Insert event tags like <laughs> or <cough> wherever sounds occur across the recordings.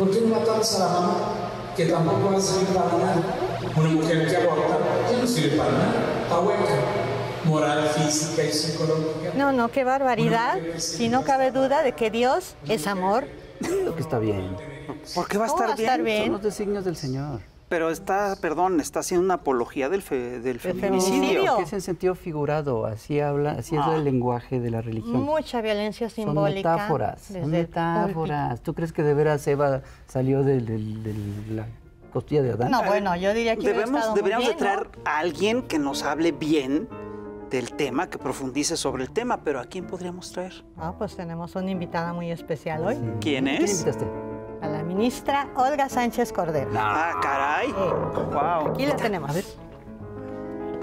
¿Por qué no matamos a la mamá? Que tampoco va a servir para nada. Una mujer que aborta no sirve para nada. Está hueca moral, física y psicológica. No, no, qué barbaridad. Si no cabe duda de que Dios es amor. Lo que está bien. ¿Por va a estar, va a estar bien? Son los designios del Señor. Pero está, perdón, está haciendo una apología del, fe, del feminicidio. Que es en sentido figurado, así habla, así es ah. el lenguaje de la religión. Mucha violencia simbólica. Son metáforas, son metáforas. ¿Tú crees que de veras Eva salió de, la costilla de Adán? No, bueno, yo diría que Debemos, deberíamos traer a alguien que nos hable bien del tema, que profundice sobre el tema, pero ¿a quién podríamos traer? Ah, pues tenemos una invitada muy especial hoy. ¿Quién es? ¿Quién invitaste? ministra Olga Sánchez Cordero. Ah, caray. Wow. Aquí la tenemos. A ver.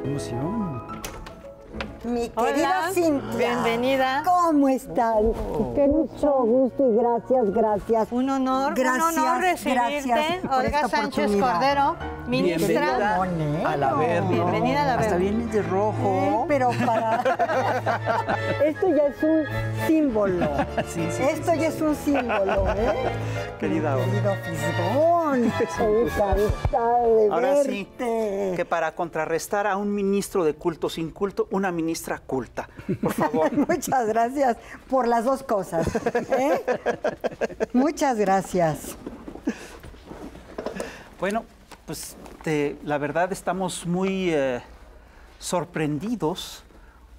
Emoción mi querida Cintia. Bienvenida. ¿Cómo están? Oh. Qué mucho gusto y gracias, gracias. Un honor, gracias, un honor recibirte, gracias Olga Sánchez Cordero, ministra. Bienvenida a la verde. Bienvenida a la verde. Está bien de rojo. pero para... <laughs> Esto ya es un símbolo. <laughs> Esto ya es un símbolo, ¿eh? Querida Querido <laughs> Ahora sí, que para contrarrestar a un ministro de culto sin culto, una ministra culta. Por favor. <laughs> Muchas gracias por las dos cosas. ¿eh? Muchas gracias. Bueno, pues la verdad estamos muy eh, sorprendidos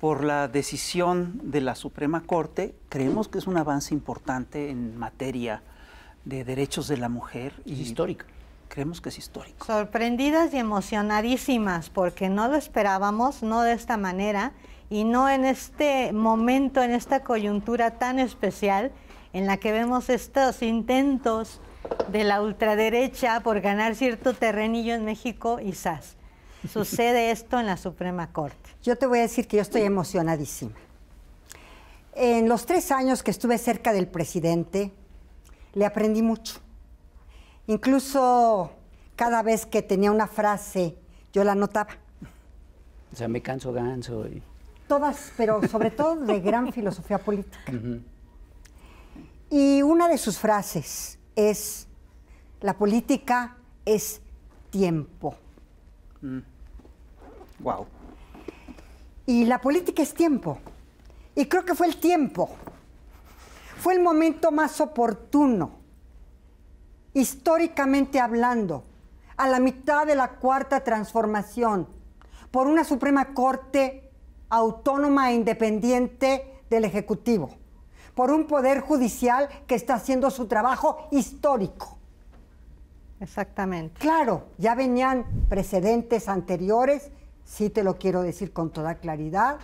por la decisión de la Suprema Corte. Creemos que es un avance importante en materia de derechos de la mujer. Y, histórica creemos que es histórico. Sorprendidas y emocionadísimas porque no lo esperábamos, no de esta manera y no en este momento, en esta coyuntura tan especial en la que vemos estos intentos de la ultraderecha por ganar cierto terrenillo en México y SAS. Sucede <laughs> esto en la Suprema Corte. Yo te voy a decir que yo estoy emocionadísima. En los tres años que estuve cerca del presidente, le aprendí mucho Incluso cada vez que tenía una frase, yo la notaba. O sea, me canso ganso. Y... Todas, pero sobre todo de gran <laughs> filosofía política. Y una de sus frases es, la política es tiempo. Wow. Mm. Y la política es tiempo. Y creo que fue el tiempo. Fue el momento más oportuno históricamente hablando, a la mitad de la cuarta transformación, por una Suprema Corte autónoma e independiente del Ejecutivo, por un Poder Judicial que está haciendo su trabajo histórico. Exactamente. Claro, ya venían precedentes anteriores, sí te lo quiero decir con toda claridad.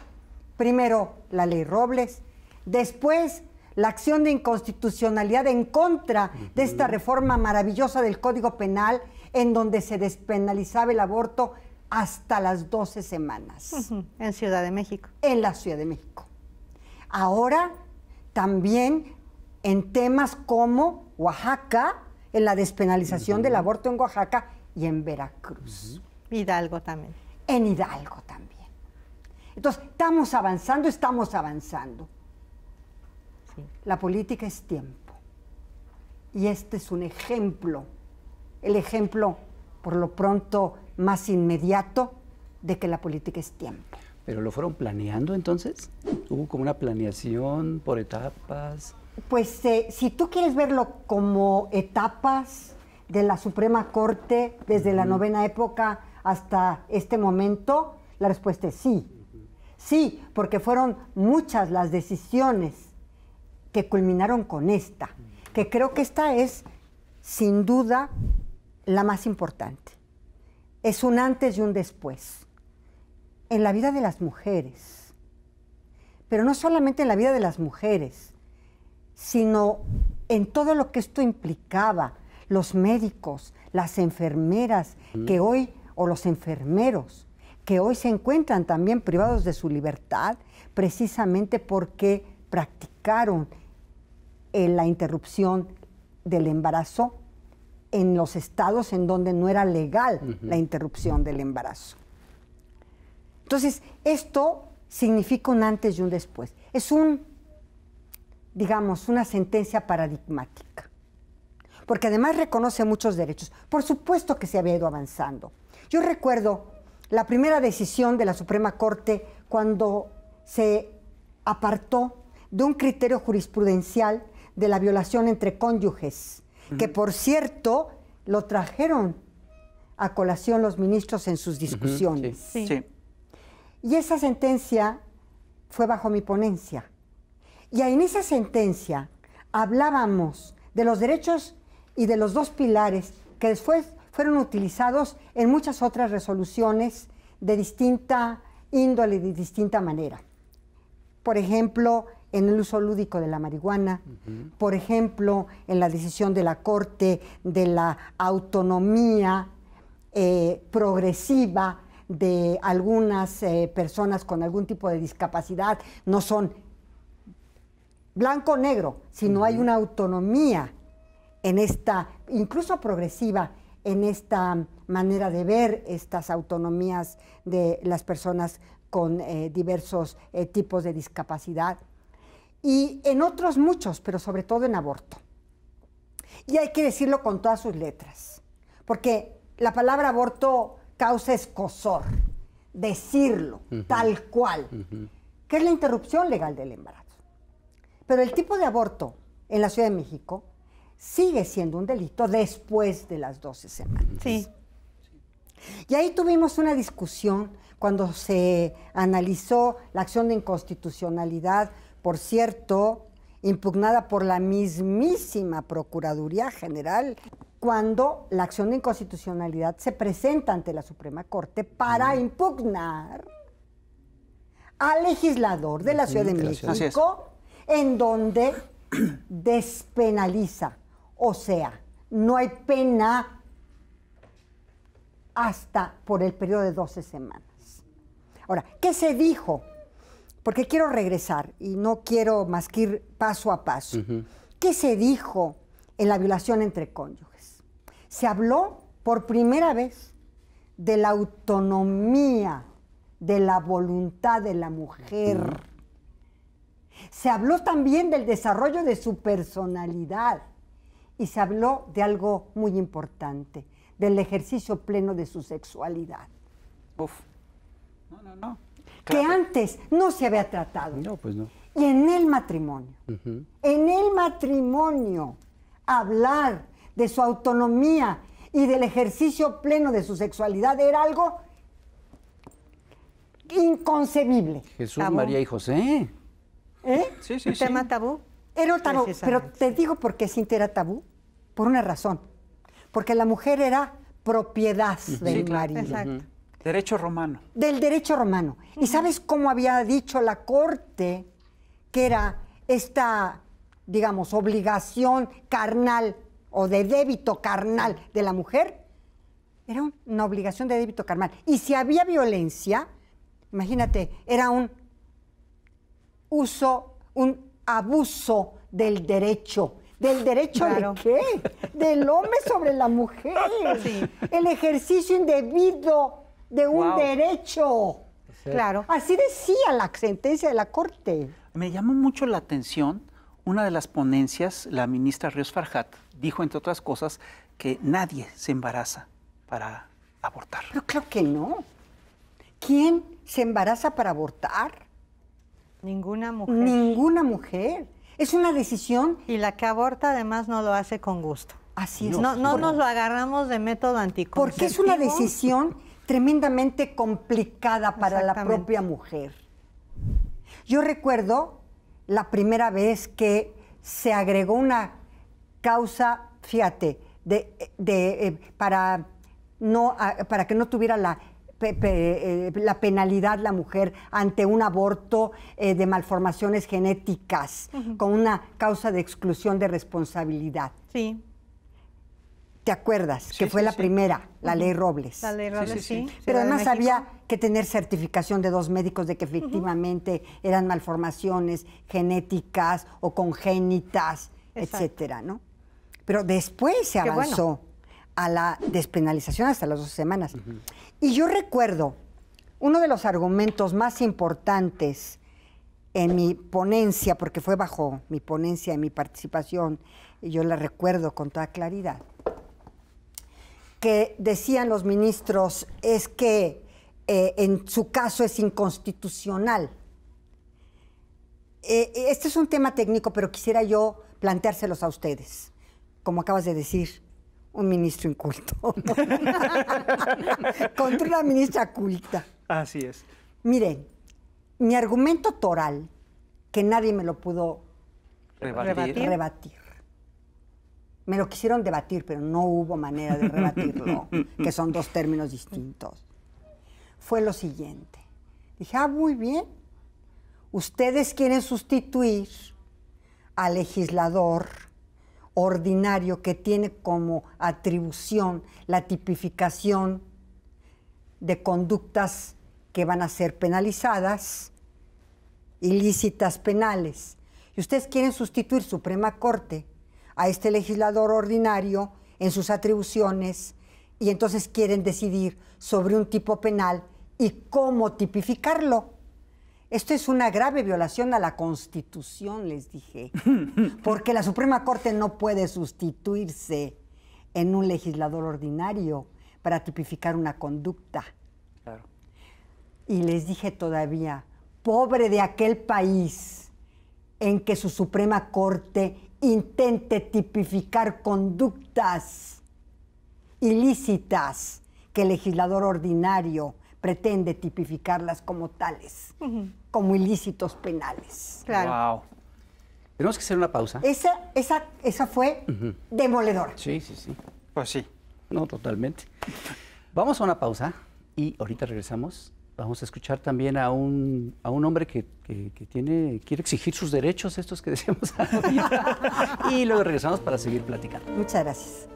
Primero la ley Robles, después la acción de inconstitucionalidad en contra de esta reforma maravillosa del Código Penal en donde se despenalizaba el aborto hasta las 12 semanas. En Ciudad de México. En la Ciudad de México. Ahora también en temas como Oaxaca, en la despenalización del aborto en Oaxaca y en Veracruz. Hidalgo también. En Hidalgo también. Entonces, estamos avanzando, estamos avanzando. La política es tiempo. Y este es un ejemplo, el ejemplo por lo pronto más inmediato de que la política es tiempo. ¿Pero lo fueron planeando entonces? ¿Hubo como una planeación por etapas? Pues eh, si tú quieres verlo como etapas de la Suprema Corte desde la novena época hasta este momento, la respuesta es sí. Sí, porque fueron muchas las decisiones que culminaron con esta, que creo que esta es sin duda la más importante. Es un antes y un después en la vida de las mujeres, pero no solamente en la vida de las mujeres, sino en todo lo que esto implicaba, los médicos, las enfermeras, que hoy, o los enfermeros, que hoy se encuentran también privados de su libertad precisamente porque practicaron eh, la interrupción del embarazo en los estados en donde no era legal la interrupción del embarazo. Entonces, esto significa un antes y un después. Es un, digamos, una sentencia paradigmática, porque además reconoce muchos derechos. Por supuesto que se había ido avanzando. Yo recuerdo la primera decisión de la Suprema Corte cuando se apartó de un criterio jurisprudencial de la violación entre cónyuges, que por cierto lo trajeron a colación los ministros en sus discusiones. sí. Y esa sentencia fue bajo mi ponencia. Y en esa sentencia hablábamos de los derechos y de los dos pilares que después fueron utilizados en muchas otras resoluciones de distinta índole, y de distinta manera. Por ejemplo, en el uso lúdico de la marihuana, por ejemplo, en la decisión de la Corte de la autonomía eh, progresiva de algunas eh, personas con algún tipo de discapacidad. No son blanco o negro, sino hay una autonomía en esta, incluso progresiva, en esta manera de ver estas autonomías de las personas con eh, diversos tipos de discapacidad y en otros muchos, pero sobre todo en aborto. Y hay que decirlo con todas sus letras, porque la palabra aborto causa escosor, decirlo tal cual, que es la interrupción legal del embarazo. Pero el tipo de aborto en la Ciudad de México sigue siendo un delito después de las 12 semanas. Sí. Y ahí tuvimos una discusión cuando se analizó la acción de inconstitucionalidad por cierto, impugnada por la mismísima Procuraduría General cuando la acción de inconstitucionalidad se presenta ante la Suprema Corte para impugnar al legislador de la Ciudad de México, en donde <clears throat> despenaliza, o sea, no hay pena hasta por el periodo de 12 semanas. Ahora, ¿qué se dijo porque quiero regresar y no quiero más que ir paso a paso. ¿Qué se dijo en la violación entre cónyuges? Se habló por primera vez de la autonomía, de la voluntad de la mujer. Se habló también del desarrollo de su personalidad y se habló de algo muy importante, del ejercicio pleno de su sexualidad. Uf. No, no, no que antes no se había tratado. No, pues no. Y en el matrimonio, en el matrimonio, hablar de su autonomía y del ejercicio pleno de su sexualidad era algo inconcebible. Jesús, María y José. ¿Eh? Sí, sí, sí. Tema tabú. Era tabú, pero te digo por qué Cintia era tabú. Por una razón. Porque la mujer era propiedad del marido. Exacto. Derecho romano. Del derecho romano. ¿Y sabes cómo había dicho la Corte que era esta, digamos, obligación carnal o de débito carnal de la mujer? Era una obligación de débito carnal. Y si había violencia, imagínate, era un uso, un abuso del derecho. ¿Del derecho de qué? Del hombre sobre la mujer. El ejercicio indebido de un derecho. Claro. Así decía la sentencia de la Corte. Me llamó mucho la atención una de las ponencias, la ministra Ríos Farhat dijo, entre otras cosas, que nadie se embaraza para abortar. Pero claro que no. ¿Quién se embaraza para abortar? Ninguna mujer. Ninguna mujer. Es una decisión. Y la que aborta además no lo hace con gusto. Así es. No, no nos lo agarramos de método anticonceptivo. Porque es una decisión tremendamente complicada para la propia mujer. Yo recuerdo la primera vez que se agregó una causa, fíjate, de, eh, para, no, ah, para que no tuviera la, eh, la penalidad la mujer ante un aborto eh, de malformaciones genéticas, con una causa de exclusión de responsabilidad. Sí. ¿Te acuerdas? que fue la primera, la ley Robles. La ley Robles, sí. Pero además había que tener certificación de dos médicos de que efectivamente eran malformaciones genéticas o congénitas, etcétera, ¿no? Pero después se avanzó a la despenalización hasta las dos semanas. Y yo recuerdo uno de los argumentos más importantes en mi ponencia, porque fue bajo mi ponencia, y mi participación, y yo la recuerdo con toda claridad que decían los ministros es que eh, en su caso es inconstitucional. Eh, eh, este es un tema técnico, pero quisiera yo planteárselos a ustedes, como acabas de decir, un ministro inculto. <laughs> Contra una ministra culta. Así es. Miren, mi argumento toral, que nadie me lo pudo rebatir me lo quisieron debatir, pero no hubo manera de rebatirlo, <laughs> que son dos términos distintos. Fue lo siguiente. Dije, ah, muy bien. Ustedes quieren sustituir al legislador ordinario que tiene como atribución la tipificación de conductas que van a ser penalizadas, ilícitas penales. Y ustedes quieren sustituir Suprema Corte a este legislador ordinario en sus atribuciones y entonces quieren decidir sobre un tipo penal y cómo tipificarlo. Esto es una grave violación a la Constitución, les dije, <laughs> porque la Suprema Corte no puede sustituirse en un legislador ordinario para tipificar una conducta. Y les dije todavía, pobre de aquel país en que su Suprema Corte intente tipificar conductas ilícitas que el legislador ordinario pretende tipificarlas como tales, como ilícitos penales. Claro. Wow. Tenemos que hacer una pausa. Esa, esa, esa fue demoledora. Sí, sí, sí. Pues sí. No, totalmente. Vamos a una pausa y ahorita regresamos vamos a escuchar también a un, hombre que, tiene, quiere exigir sus derechos, estos que <laughs> decíamos. y luego regresamos para seguir platicando. Muchas gracias.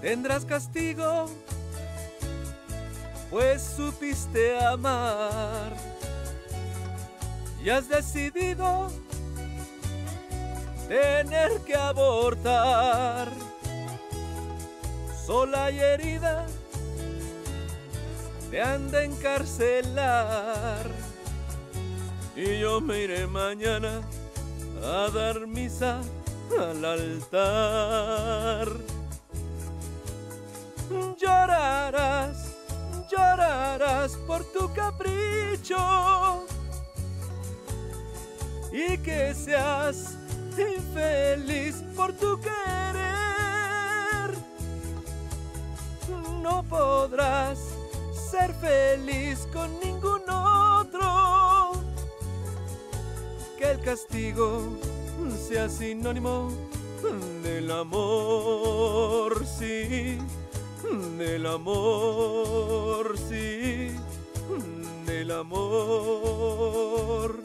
Tendrás castigo pues supiste amar y has decidido tener que abortar sola y herida te han de encarcelar y yo me iré mañana a dar misa al altar llorarás llorarás por tu capricho y que seas infeliz por tu querer. No podrás ser feliz con ningún otro. Que el castigo sea sinónimo del amor, sí el amor, sí, el amor.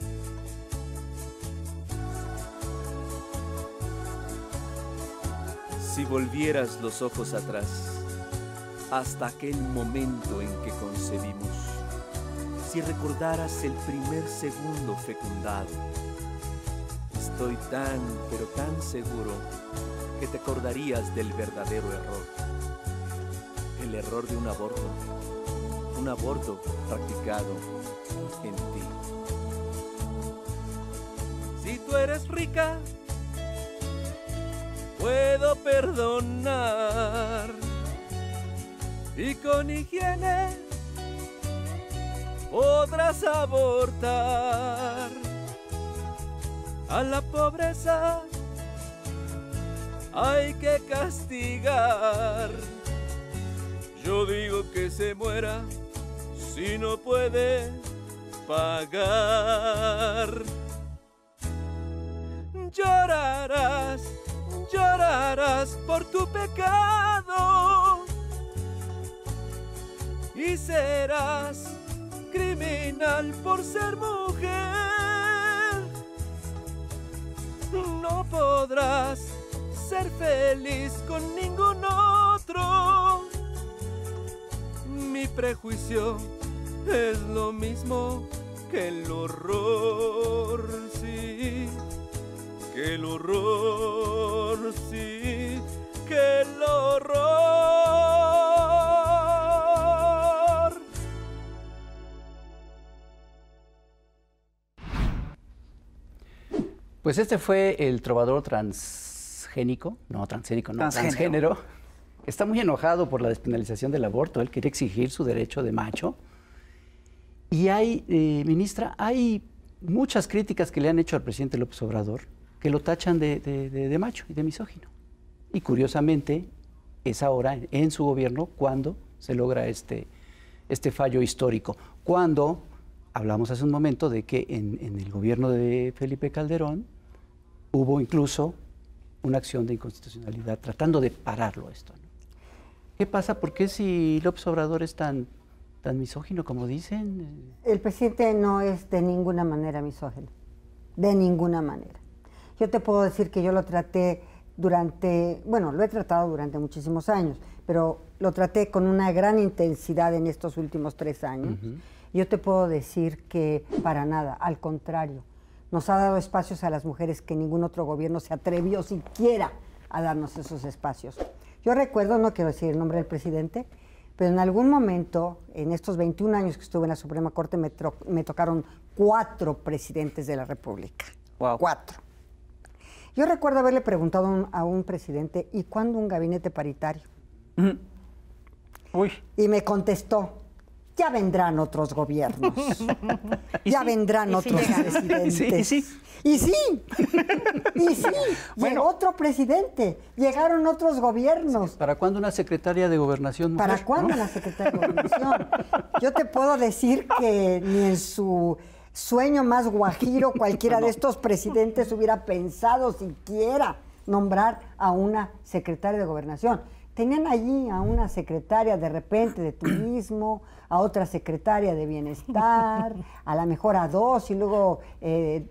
Si volvieras los ojos atrás, hasta aquel momento en que concebimos, si recordaras el primer segundo fecundado, estoy tan, pero tan seguro que te acordarías del verdadero error el error de un aborto, un aborto practicado en ti. Si tú eres rica, puedo perdonar y con higiene podrás abortar a la pobreza hay que castigar yo digo que se muera si no puedes pagar. Llorarás, llorarás por tu pecado y serás criminal por ser mujer. No podrás ser feliz con ninguno mi prejuicio es lo mismo que el horror, sí, que el horror, sí, que el horror. Pues este fue el trovador transgénico, no transgénico, no transgénero está muy enojado por la despenalización del aborto, él quiere exigir su derecho de macho. Y hay, eh, ministra, hay muchas críticas que le han hecho al presidente López Obrador que lo tachan de, macho y de misógino. Y curiosamente, es ahora en su gobierno cuando se logra este, este fallo histórico. Cuando hablamos hace un momento de que en, en el gobierno de Felipe Calderón hubo incluso una acción de inconstitucionalidad tratando de pararlo esto. ¿Qué pasa? ¿Por qué si López Obrador es tan, tan misógino como dicen? El presidente no es de ninguna manera misógino, de ninguna manera. Yo te puedo decir que yo lo traté durante, bueno, lo he tratado durante muchísimos años, pero lo traté con una gran intensidad en estos últimos tres años. Yo te puedo decir que para nada, al contrario, nos ha dado espacios a las mujeres que ningún otro gobierno se atrevió siquiera a darnos esos espacios. Yo recuerdo, no quiero decir el nombre del presidente, pero en algún momento, en estos 21 años que estuve en la Suprema Corte, me, tocaron cuatro presidentes de la República. Cuatro. Yo recuerdo haberle preguntado a un presidente, ¿y cuándo un gabinete paritario? Uy. Y me contestó, ya vendrán otros gobiernos. <laughs> ya vendrán otros <laughs> presidentes. Sí, y sí, y sí, <laughs> bueno, otro presidente, llegaron otros gobiernos. ¿Para cuándo una secretaria de gobernación? ¿Para cuándo la secretaria de gobernación? Yo te puedo decir que ni en su sueño más guajiro cualquiera de estos presidentes hubiera pensado siquiera nombrar a una secretaria de gobernación. Tenían allí a una secretaria de repente de turismo, a otra secretaria de bienestar, <laughs> a lo mejor a dos y luego eh,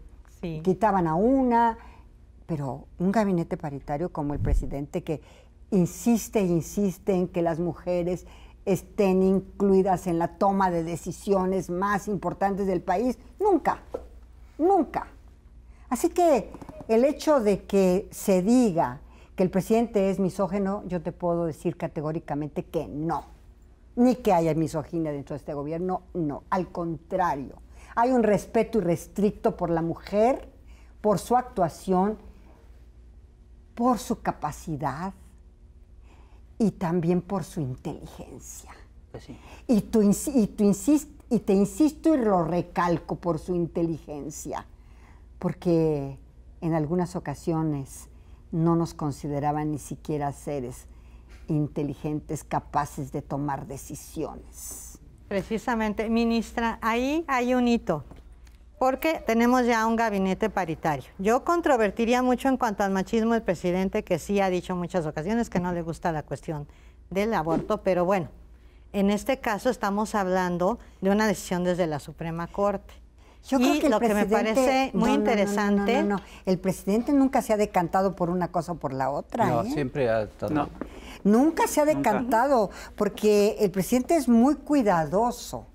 quitaban a una. Pero un gabinete paritario como el presidente que insiste e insiste en que las mujeres estén incluidas en la toma de decisiones más importantes del país, nunca, nunca. Así que el hecho de que se diga que el presidente es misógeno, yo te puedo decir categóricamente que no ni que haya misoginia dentro de este gobierno, no, al contrario. Hay un respeto irrestricto por la mujer, por su actuación, por su capacidad y también por su inteligencia. Pues y, y te insisto y lo recalco por su inteligencia, porque en algunas ocasiones no nos consideraban ni siquiera seres, inteligentes, capaces de tomar decisiones. Precisamente, ministra, ahí hay un hito, porque tenemos ya un gabinete paritario. Yo controvertiría mucho en cuanto al machismo del presidente, que sí ha dicho en muchas ocasiones que no le gusta la cuestión del aborto, pero bueno, en este caso estamos hablando de una decisión desde la Suprema Corte. Yo y que lo que me parece muy interesante. No, El presidente nunca se ha decantado por una cosa o por la otra. No, ¿eh? siempre ha estado. Nunca se ha decantado, porque el presidente es muy cuidadoso.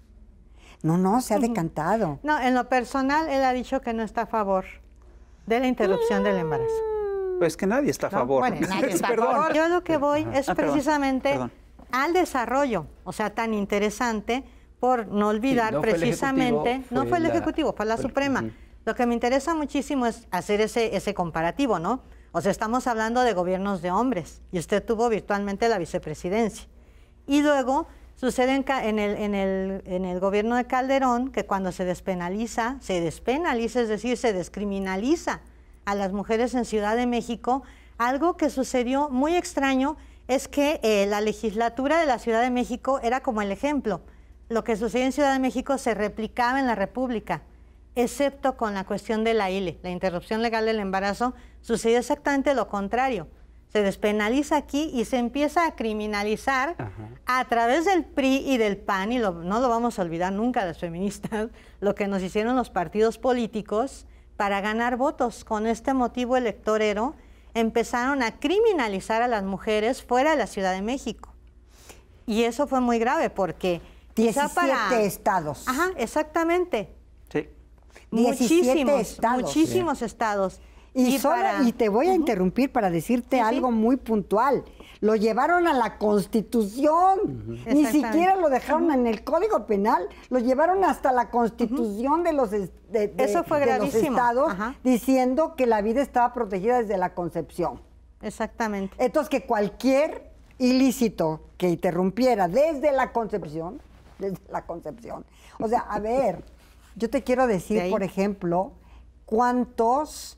No, no, se ha decantado. No, en lo personal, él ha dicho que no está a favor de la interrupción del embarazo. Pues que nadie está a favor. bueno, <laughs> nadie está a Favor. Yo lo que voy es ah, precisamente al desarrollo, o sea, tan interesante, por no olvidar precisamente, no fue el Ejecutivo, fue la, Suprema. Lo que me interesa muchísimo es hacer ese, ese comparativo, ¿no? O sea, estamos hablando de gobiernos de hombres y usted tuvo virtualmente la vicepresidencia. Y luego sucede en, el, gobierno de Calderón que cuando se despenaliza, se despenaliza, es decir, se descriminaliza a las mujeres en Ciudad de México, algo que sucedió muy extraño es que eh, la legislatura de la Ciudad de México era como el ejemplo. Lo que sucedió en Ciudad de México se replicaba en la República, excepto con la cuestión de la ILE, la interrupción legal del embarazo, Sucedió exactamente lo contrario. Se despenaliza aquí y se empieza a criminalizar a través del PRI y del PAN, y no lo vamos a olvidar nunca las feministas, <laughs> lo que nos hicieron los partidos políticos para ganar votos. Con este motivo electorero empezaron a criminalizar a las mujeres fuera de la Ciudad de México. Y eso fue muy grave porque... 17 estados. Ajá, exactamente. Sí. Muchísimos, estados. muchísimos estados. Y, te voy a interrumpir para decirte algo muy puntual. Lo llevaron a la Constitución. Ni siquiera lo dejaron en el Código Penal. Lo llevaron hasta la Constitución de los estados diciendo que la vida estaba protegida desde la concepción. Exactamente. Entonces que cualquier ilícito que interrumpiera desde la concepción, desde la concepción. O sea, a ver, yo te quiero decir, por ejemplo, cuántos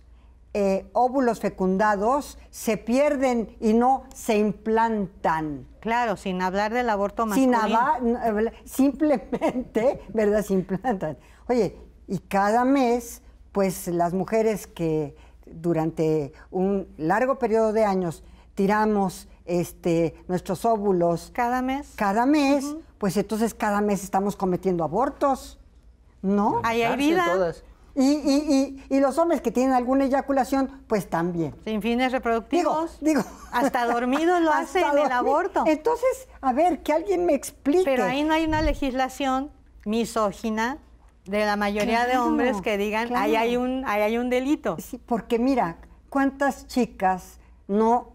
eh, óvulos fecundados se pierden y no se implantan. Claro, sin hablar del aborto masculino. Sin eh, <laughs> simplemente, ¿verdad? Se implantan. Oye, y cada mes, pues las mujeres que durante un largo periodo de años tiramos este, nuestros óvulos. Cada mes. Cada mes, pues entonces cada mes estamos cometiendo abortos. ¿No? Ahí hay vida. Y, los hombres que tienen alguna eyaculación, pues también. Sin fines reproductivos. Digo, hasta dormidos lo <laughs> hacen en el aborto. Entonces, a ver, que alguien me explique. Pero ahí no hay una legislación misógina de la mayoría de hombres que digan, ahí, hay un, delito. porque mira, ¿cuántas chicas no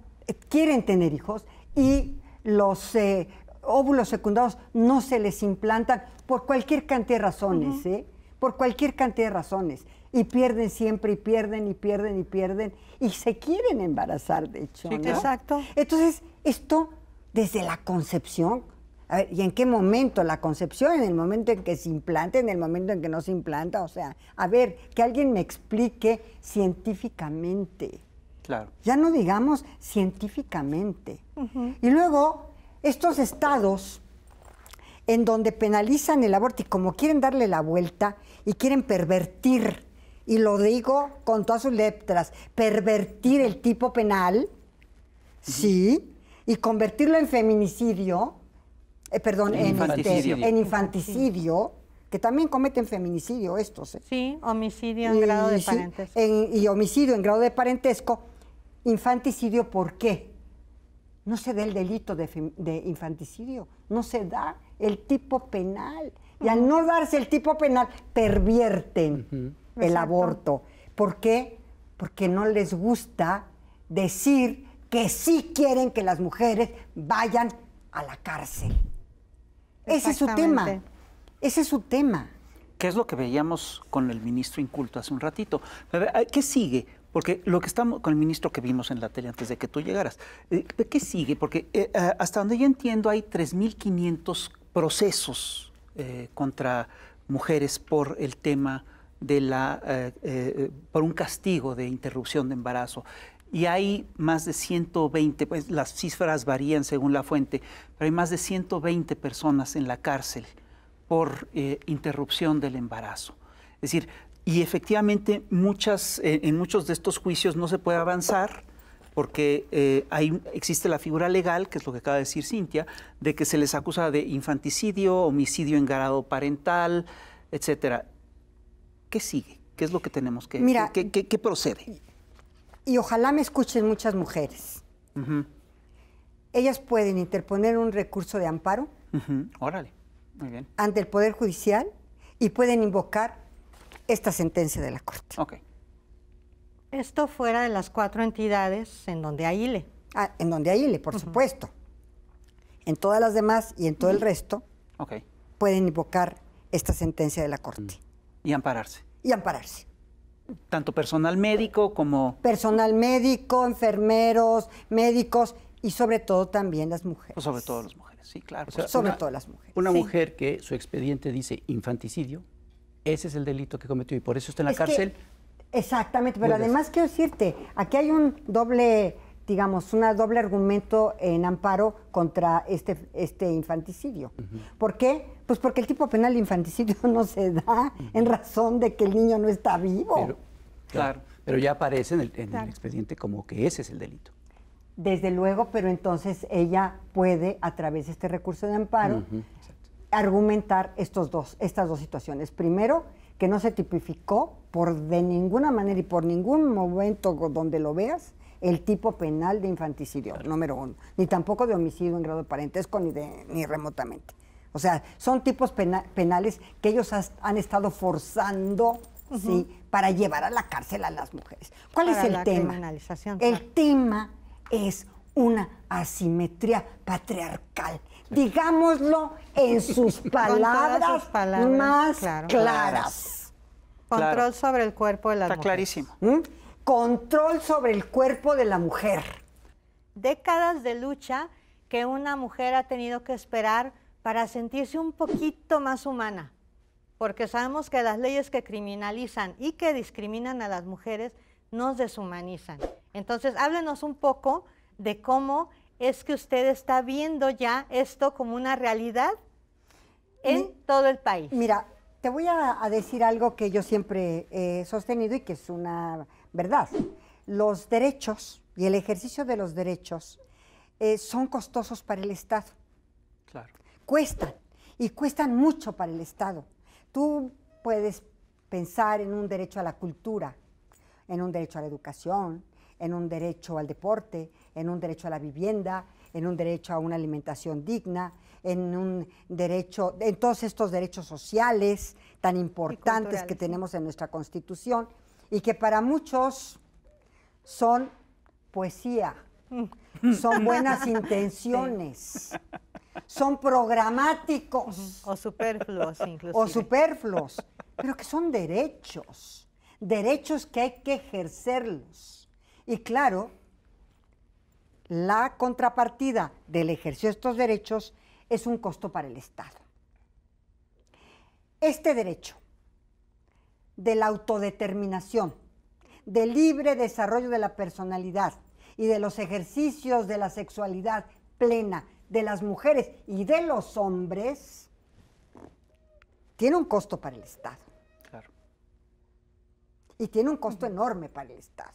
quieren tener hijos y los eh, óvulos secundarios no se les implantan por cualquier cantidad de razones, ¿eh? por cualquier cantidad de razones. Y pierden siempre, y pierden, y pierden, y pierden. Y se quieren embarazar, de hecho. Exacto. Entonces, esto desde la concepción. A ver, ¿Y en qué momento la concepción? ¿En el momento en que se implanta? ¿En el momento en que no se implanta? O sea, a ver, que alguien me explique científicamente. Claro. Ya no digamos científicamente. Y luego, estos estados en donde penalizan el aborto y como quieren darle la vuelta y quieren pervertir, y lo digo con todas sus letras, pervertir el tipo penal, sí, y convertirlo en feminicidio, eh, perdón, este, en, infanticidio. que también cometen feminicidio estos. ¿eh? Sí, homicidio en grado de parentesco. y homicidio en grado de parentesco. Infanticidio, ¿por qué? No se da el delito de infanticidio, no se da el tipo penal. Y al no darse el tipo penal, pervierten el aborto. ¿Por qué? Porque no les gusta decir que sí quieren que las mujeres vayan a la cárcel. Ese es su tema. Ese es su tema. ¿Qué es lo que veíamos con el ministro inculto hace un ratito? ¿Qué sigue? Porque lo que estamos con el ministro que vimos en la tele antes de que tú llegaras, eh, ¿qué sigue? Porque eh, eh, hasta donde yo entiendo hay 3.500 procesos eh, contra mujeres por el tema de la, eh, eh, por un castigo de interrupción de embarazo. Y hay más de 120, pues las cifras varían según la fuente, pero hay más de 120 personas en la cárcel por interrupción del embarazo. Es decir, y efectivamente muchas, en muchos de estos juicios no se puede avanzar porque eh, ahí existe la figura legal, que es lo que acaba de decir Cintia, de que se les acusa de infanticidio, homicidio en grado parental, etcétera. ¿Qué sigue? ¿Qué es lo que tenemos que... Mira, ¿Qué, procede? Y, ojalá me escuchen muchas mujeres. Ellas pueden interponer un recurso de amparo. Órale. Muy bien. Ante el Poder Judicial y pueden invocar esta sentencia de la Corte. Okay. Esto fuera de las cuatro entidades en donde hay ILE. Ah, en donde hay ILE, por supuesto. En todas las demás y en todo el resto pueden invocar esta sentencia de la Corte. Mm. Y ampararse. Y ampararse. Tanto personal médico como... Personal médico, enfermeros, médicos y sobre todo también las mujeres. Pues sobre todo las mujeres, sí, claro. sobre todo las mujeres. Una mujer que su expediente dice infanticidio, ese es el delito que cometió y por eso está en la cárcel. Exactamente, pero además quiero decirte, aquí hay un doble, digamos, un doble argumento en amparo contra este, este infanticidio. ¿Por qué? Pues porque el tipo penal de infanticidio <laughs> no se da en razón de que el niño no está vivo. claro, pero ya aparece en, el, expediente como que ese es el delito. Desde luego, pero entonces ella puede, a través de este recurso de amparo, argumentar estos dos, estas dos situaciones. Primero, que no se tipificó por de ninguna manera y por ningún momento donde lo veas el tipo penal de infanticidio, número uno, ni tampoco de homicidio en grado de parentesco ni, de, ni remotamente. O sea, son tipos penales que ellos han estado forzando ¿sí? para llevar a la cárcel a las mujeres. ¿Cuál es el tema? El tema es una asimetría patriarcal digámoslo en sus palabras, más claras. Control sobre el cuerpo de la mujer. Está clarísimo. ¿Mm? Control sobre el cuerpo de la mujer. Décadas de lucha que una mujer ha tenido que esperar para sentirse un poquito más humana, porque sabemos que las leyes que criminalizan y que discriminan a las mujeres nos deshumanizan. Entonces, háblenos un poco de cómo es que usted está viendo ya esto como una realidad en todo el país. Mira, te voy a, decir algo que yo siempre he sostenido y que es una verdad. Los derechos y el ejercicio de los derechos eh, son costosos para el Estado. Claro. Cuestan y cuestan mucho para el Estado. Tú puedes pensar en un derecho a la cultura, en un derecho a la educación, en un derecho al deporte, en un derecho a la vivienda, en un derecho a una alimentación digna, en un derecho, en todos estos derechos sociales tan importantes que tenemos en nuestra Constitución y que para muchos son poesía, mm. son <laughs> buenas intenciones, son programáticos. O superfluos, incluso. O superfluos, pero que son derechos, derechos que hay que ejercerlos. Y claro, la contrapartida del ejercicio de estos derechos es un costo para el Estado. Este derecho de la autodeterminación, de libre desarrollo de la personalidad y de los ejercicios de la sexualidad plena de las mujeres y de los hombres, tiene un costo para el Estado. Y tiene un costo enorme para el Estado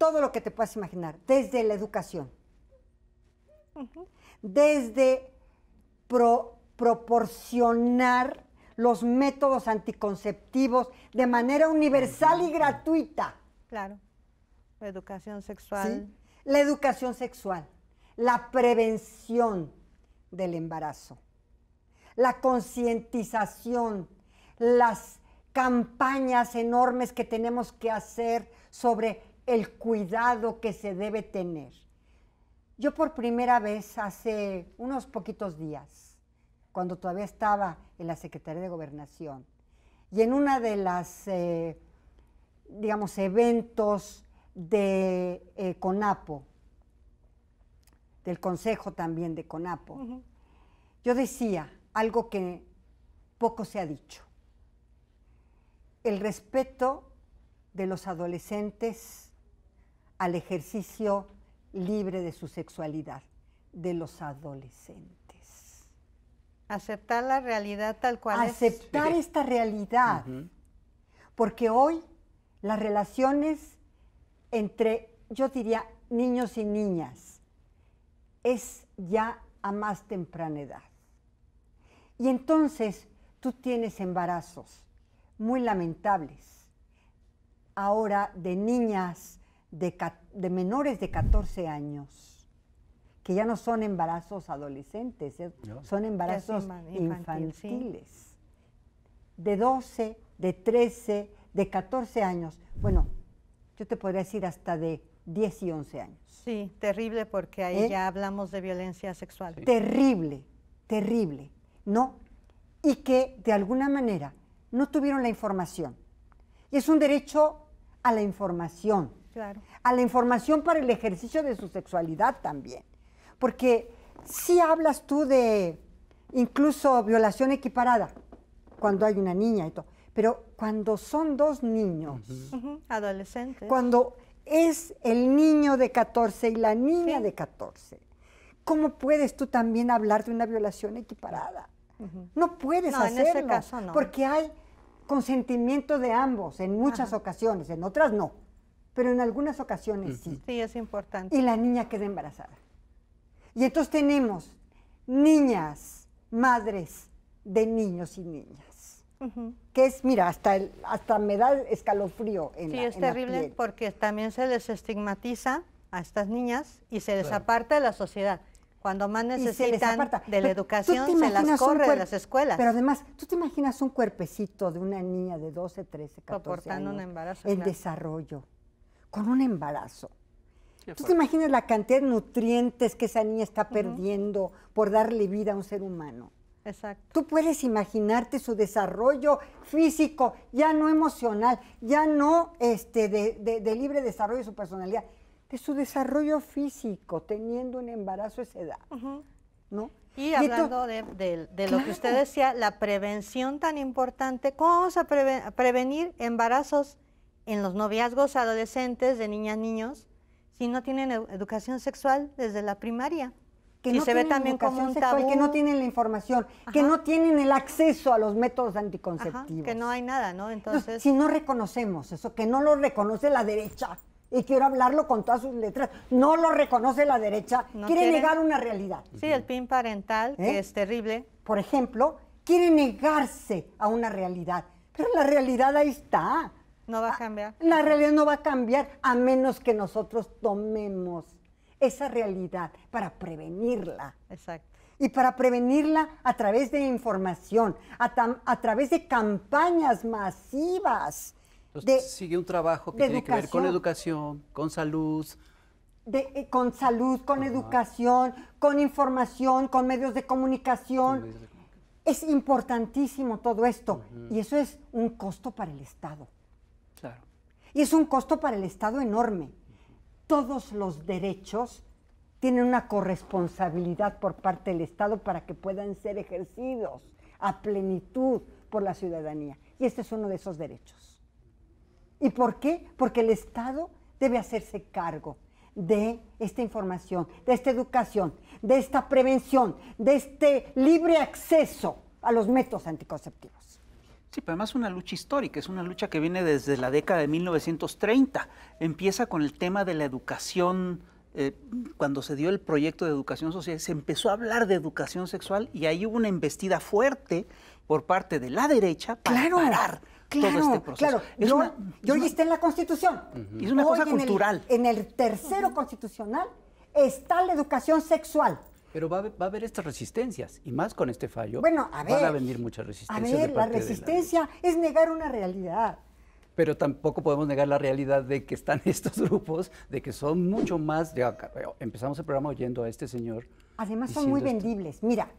todo lo que te puedas imaginar, desde la educación, desde proporcionar los métodos anticonceptivos de manera universal y gratuita. Claro, la educación sexual. La educación sexual, la prevención del embarazo, la concientización, las campañas enormes que tenemos que hacer sobre el cuidado que se debe tener. Yo por primera vez hace unos poquitos días, cuando todavía estaba en la Secretaría de Gobernación, y en una de las, eh, digamos, eventos de eh, CONAPO, del Consejo también de CONAPO, yo decía algo que poco se ha dicho, el respeto de los adolescentes al ejercicio libre de su sexualidad de los adolescentes. Aceptar la realidad tal cual Aceptar es. Aceptar esta realidad. Porque hoy las relaciones entre, yo diría, niños y niñas es ya a más temprana edad. Y entonces tú tienes embarazos muy lamentables, ahora de niñas de, menores de 14 años, que ya no son embarazos adolescentes, ¿eh? son embarazos infantiles, de 12, de 13, de 14 años, bueno, yo te podría decir hasta de 10 y 11 años. Sí, terrible porque ahí ¿Eh? ya hablamos de violencia sexual. Terrible, terrible, ¿no? Y que de alguna manera no tuvieron la información. Y es un derecho a la información. A la información para el ejercicio de su sexualidad también. Porque si hablas tú de incluso violación equiparada, cuando hay una niña y todo, pero cuando son dos niños, adolescentes, cuando es el niño de 14 y la niña de 14, ¿cómo puedes tú también hablar de una violación equiparada? No puedes hacerlo, porque hay consentimiento de ambos en muchas ocasiones, en otras no pero en algunas ocasiones sí. Sí, es importante. Y la niña queda embarazada. Y entonces tenemos niñas, madres de niños y niñas. Que es, mira, hasta, el, hasta me da escalofrío. En sí, es terrible porque también se les estigmatiza a estas niñas y se les aparta de la sociedad. Cuando más necesitan de la educación, se las corre de las escuelas. Pero además, ¿tú te imaginas un cuerpecito de una niña de 12, 13, 14 Soportando un embarazo, en desarrollo? con un embarazo. Tú te imaginas la cantidad de nutrientes que esa niña está perdiendo por darle vida a un ser humano. Exacto. Tú puedes imaginarte su desarrollo físico, ya no emocional, ya no este, de, libre desarrollo de su personalidad, de su desarrollo físico, teniendo un embarazo a esa edad. ¿no? Y hablando de, lo que usted decía, la prevención tan importante, ¿cómo vamos a prevenir embarazos en los noviazgos adolescentes de niñas, niños, si no tienen educación sexual desde la primaria. Que no se ve también como un tabú. que no tienen la información, que no tienen el acceso a los métodos anticonceptivos. que no hay nada, ¿no? Entonces. si no reconocemos eso, que no lo reconoce la derecha, y quiero hablarlo con todas sus letras, no lo reconoce la derecha, quiere, negar una realidad. Sí, el PIN parental, que ¿Eh? es terrible. Por ejemplo, quiere negarse a una realidad, pero la realidad ahí está. No va a ah, cambiar. La realidad no va a cambiar a menos que nosotros tomemos esa realidad para prevenirla. Exacto. Y para prevenirla a través de información, a, través de campañas masivas. sigue un trabajo que tiene que ver con educación, eh, con salud, con salud, con educación, con información, con medios de comunicación. Es importantísimo todo esto y eso es un costo para el Estado. Y es un costo para el Estado enorme. Todos los derechos tienen una corresponsabilidad por parte del Estado para que puedan ser ejercidos a plenitud por la ciudadanía. Y este es uno de esos derechos. ¿Y por qué? Porque el Estado debe hacerse cargo de esta información, de esta educación, de esta prevención, de este libre acceso a los métodos anticonceptivos. Sí, pero además es una lucha histórica, es una lucha que viene desde la década de 1930. Empieza con el tema de la educación. Eh, cuando se dio el proyecto de educación social, se empezó a hablar de educación sexual y ahí hubo una embestida fuerte por parte de la derecha para parar todo este proceso. Claro, claro, yo, yo ya en la Constitución. Es una cosa cultural. En el, tercero constitucional está la educación sexual. Pero va a, haber estas resistencias, y más con este fallo. Bueno, a ver. Van a venir muchas resistencias. A ver, la resistencia es negar una realidad. Pero tampoco podemos negar la realidad de que están <laughs> estos grupos, de que son mucho más. Eh, empezamos el programa oyendo a este señor. Además, son muy vendibles. Mira.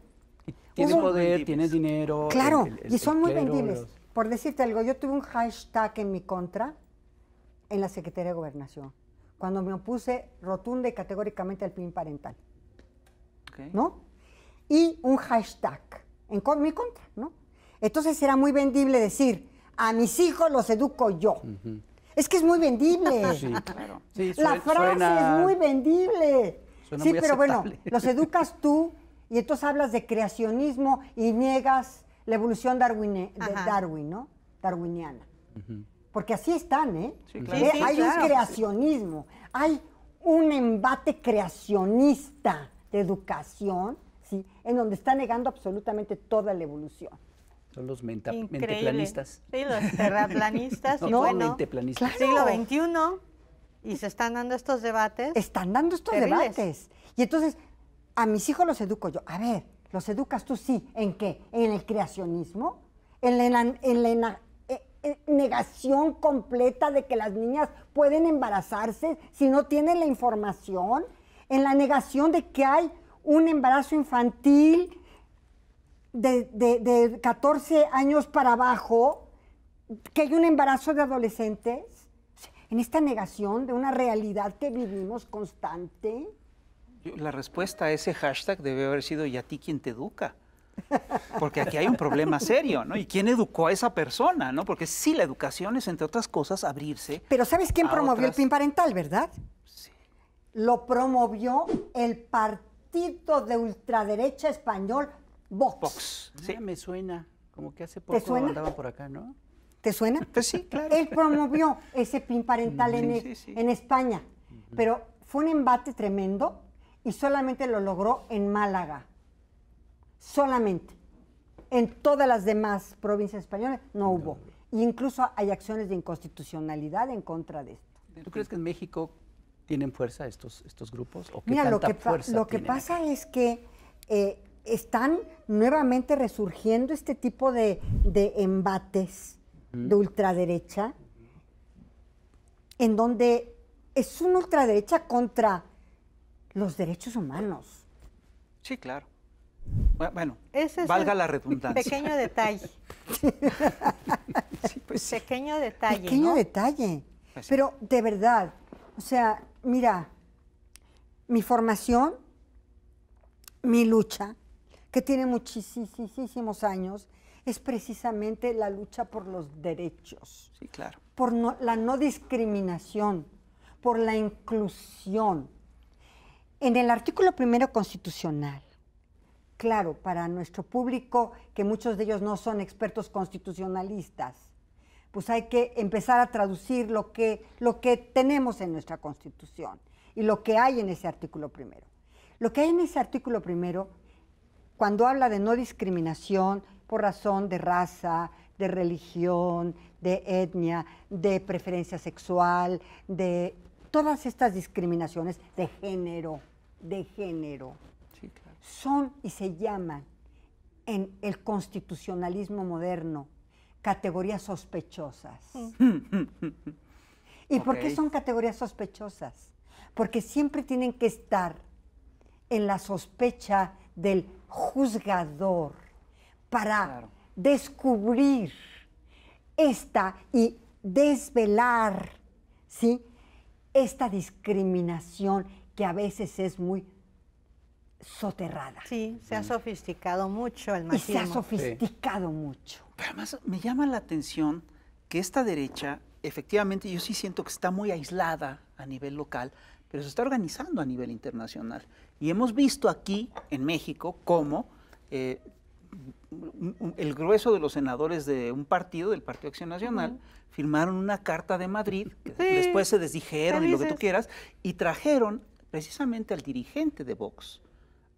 Tienes poder, tienes dinero. Claro, y son muy vendibles. Por decirte algo, yo tuve un hashtag en mi contra en la Secretaría de Gobernación, cuando me opuse rotunda y categóricamente al PIN parental. ¿no? Y un hashtag en con, mi contra, ¿no? Entonces era muy vendible decir, a mis hijos los educo yo. Es que es muy vendible. <laughs> La frase es muy vendible. sí, pero bueno, <laughs> los educas tú y entonces hablas de creacionismo y niegas la evolución darwine, Darwin, ¿no? Darwiniana. Porque así están, ¿eh? ¿Eh? hay un creacionismo, hay un embate creacionista de educación, ¿sí? en donde está negando absolutamente toda la evolución. Son los menta, menteplanistas. Sí, los terraplanistas. <laughs> no, y bueno, Siglo XXI y se están dando estos debates. Están dando estos debates. Y entonces, a mis hijos los educo yo. A ver, ¿los educas tú sí? ¿En qué? ¿En el creacionismo? en la e-, e-, negación completa de que las niñas pueden embarazarse si no tienen la información? en la negación de que hay un embarazo infantil de, 14 años para abajo, que hay un embarazo de adolescentes, en esta negación de una realidad que vivimos constante. La respuesta a ese hashtag debe haber sido ¿y a ti quien te educa? Porque aquí hay un problema serio, ¿no? ¿Y quién educó a esa persona, no? Porque sí, la educación es, entre otras cosas, abrirse. Pero ¿sabes quién promovió el PIN parental, verdad? lo promovió el partido de ultraderecha español Vox. Vox. Ah, sí, me suena. Como que hace poco ¿Te por acá, ¿no? ¿Te suena? Pues sí, claro. Él promovió ese pin parental en, España, pero fue un embate tremendo y solamente lo logró en Málaga. Solamente. En todas las demás provincias españolas no, hubo. incluso hay acciones de inconstitucionalidad en contra de esto. ¿Tú crees que en México ¿Tienen fuerza estos, estos grupos? ¿O Mira, lo que, lo que pasa es que eh, están nuevamente resurgiendo este tipo de, embates de ultraderecha, en donde es una ultraderecha contra los derechos humanos. Sí, claro. Bueno, valga la redundancia. Pequeño detalle. <laughs> Pequeño detalle. Pequeño detalle. Pues Pero de verdad, o sea, mira, mi formación, mi lucha, que tiene muchísimos años, es precisamente la lucha por los derechos. claro. Por la no discriminación, por la inclusión. En el artículo primero constitucional, claro, para nuestro público, que muchos de ellos no son expertos constitucionalistas, pues hay que empezar a traducir lo que, lo que tenemos en nuestra Constitución y lo que hay en ese artículo primero. Lo que hay en ese artículo primero, cuando habla de no discriminación por razón de raza, de religión, de etnia, de preferencia sexual, de todas estas discriminaciones de género, de género, son y se llaman en el constitucionalismo moderno categorías sospechosas. Mm. ¿Y por qué son categorías sospechosas? Porque siempre tienen que estar en la sospecha del juzgador para descubrir esta y desvelar ¿sí? esta discriminación que a veces es muy soterrada. Sí, se ha mm. sofisticado mucho el se ha sofisticado mucho. Pero además me llama la atención que esta derecha, efectivamente, yo sí siento que está muy aislada a nivel local, pero se está organizando a nivel internacional. Y hemos visto aquí, en México, cómo eh, el grueso de los senadores de un partido, del Partido Acción Nacional, firmaron una carta de Madrid, después se desdijeron y lo que tú quieras, y trajeron precisamente al dirigente de Vox,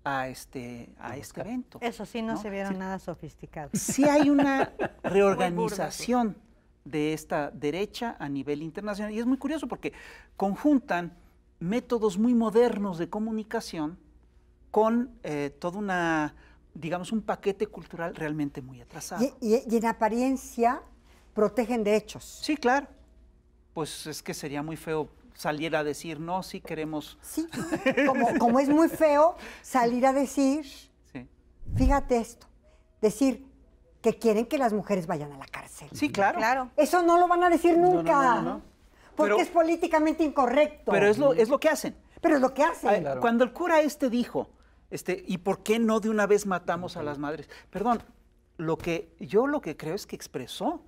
a este, a este evento. Eso sí, no, se vieron nada sofisticados. Sí hay una <laughs> reorganización de esta derecha a nivel internacional y es muy curioso porque conjuntan métodos muy modernos de comunicación con todo eh, toda una, digamos, un paquete cultural realmente muy atrasado. Y, y en apariencia protegen derechos. Sí, claro. Pues es que sería muy feo saliera a decir, no, sí queremos. Sí, como, es muy feo salir a decir, fíjate esto, decir que quieren que las mujeres vayan a la cárcel. Sí, claro. Eso no lo van a decir nunca. porque es políticamente incorrecto. Pero es lo, es lo que hacen. Pero es lo que hacen. Cuando el cura este dijo, este, ¿y por qué no de una vez matamos a las madres? Perdón, lo que yo lo que creo es que expresó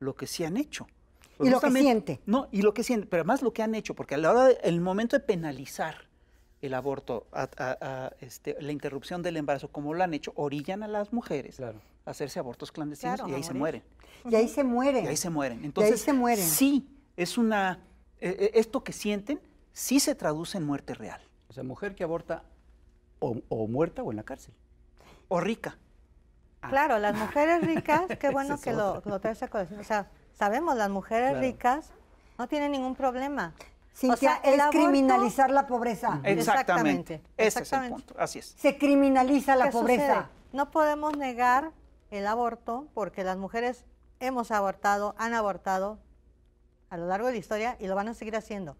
lo que sí han hecho. Pues y lo que siente. No, y lo que siente, pero además lo que han hecho, porque a la hora de, el momento de penalizar el aborto, este, la interrupción del embarazo, como lo han hecho, orillan a las mujeres a hacerse abortos clandestinos y ahí se mueren. Y ahí se mueren. Y ahí se mueren. Entonces, y ahí se mueren. sí, es una, e, e, esto que sienten sí se traduce en muerte real. O sea, mujer que aborta o, muerta o en la cárcel. O rica. Claro, las mujeres ricas, qué <laughs> bueno que lo, trae esa cosa O sea, sabemos, las mujeres ricas no tienen ningún problema. Cintia, sea, es criminalizar la pobreza. Exactamente. Exactamente. Así es. Se criminaliza la pobreza. No podemos negar el aborto porque las mujeres hemos abortado, han abortado a lo largo de la historia y lo van a seguir haciendo.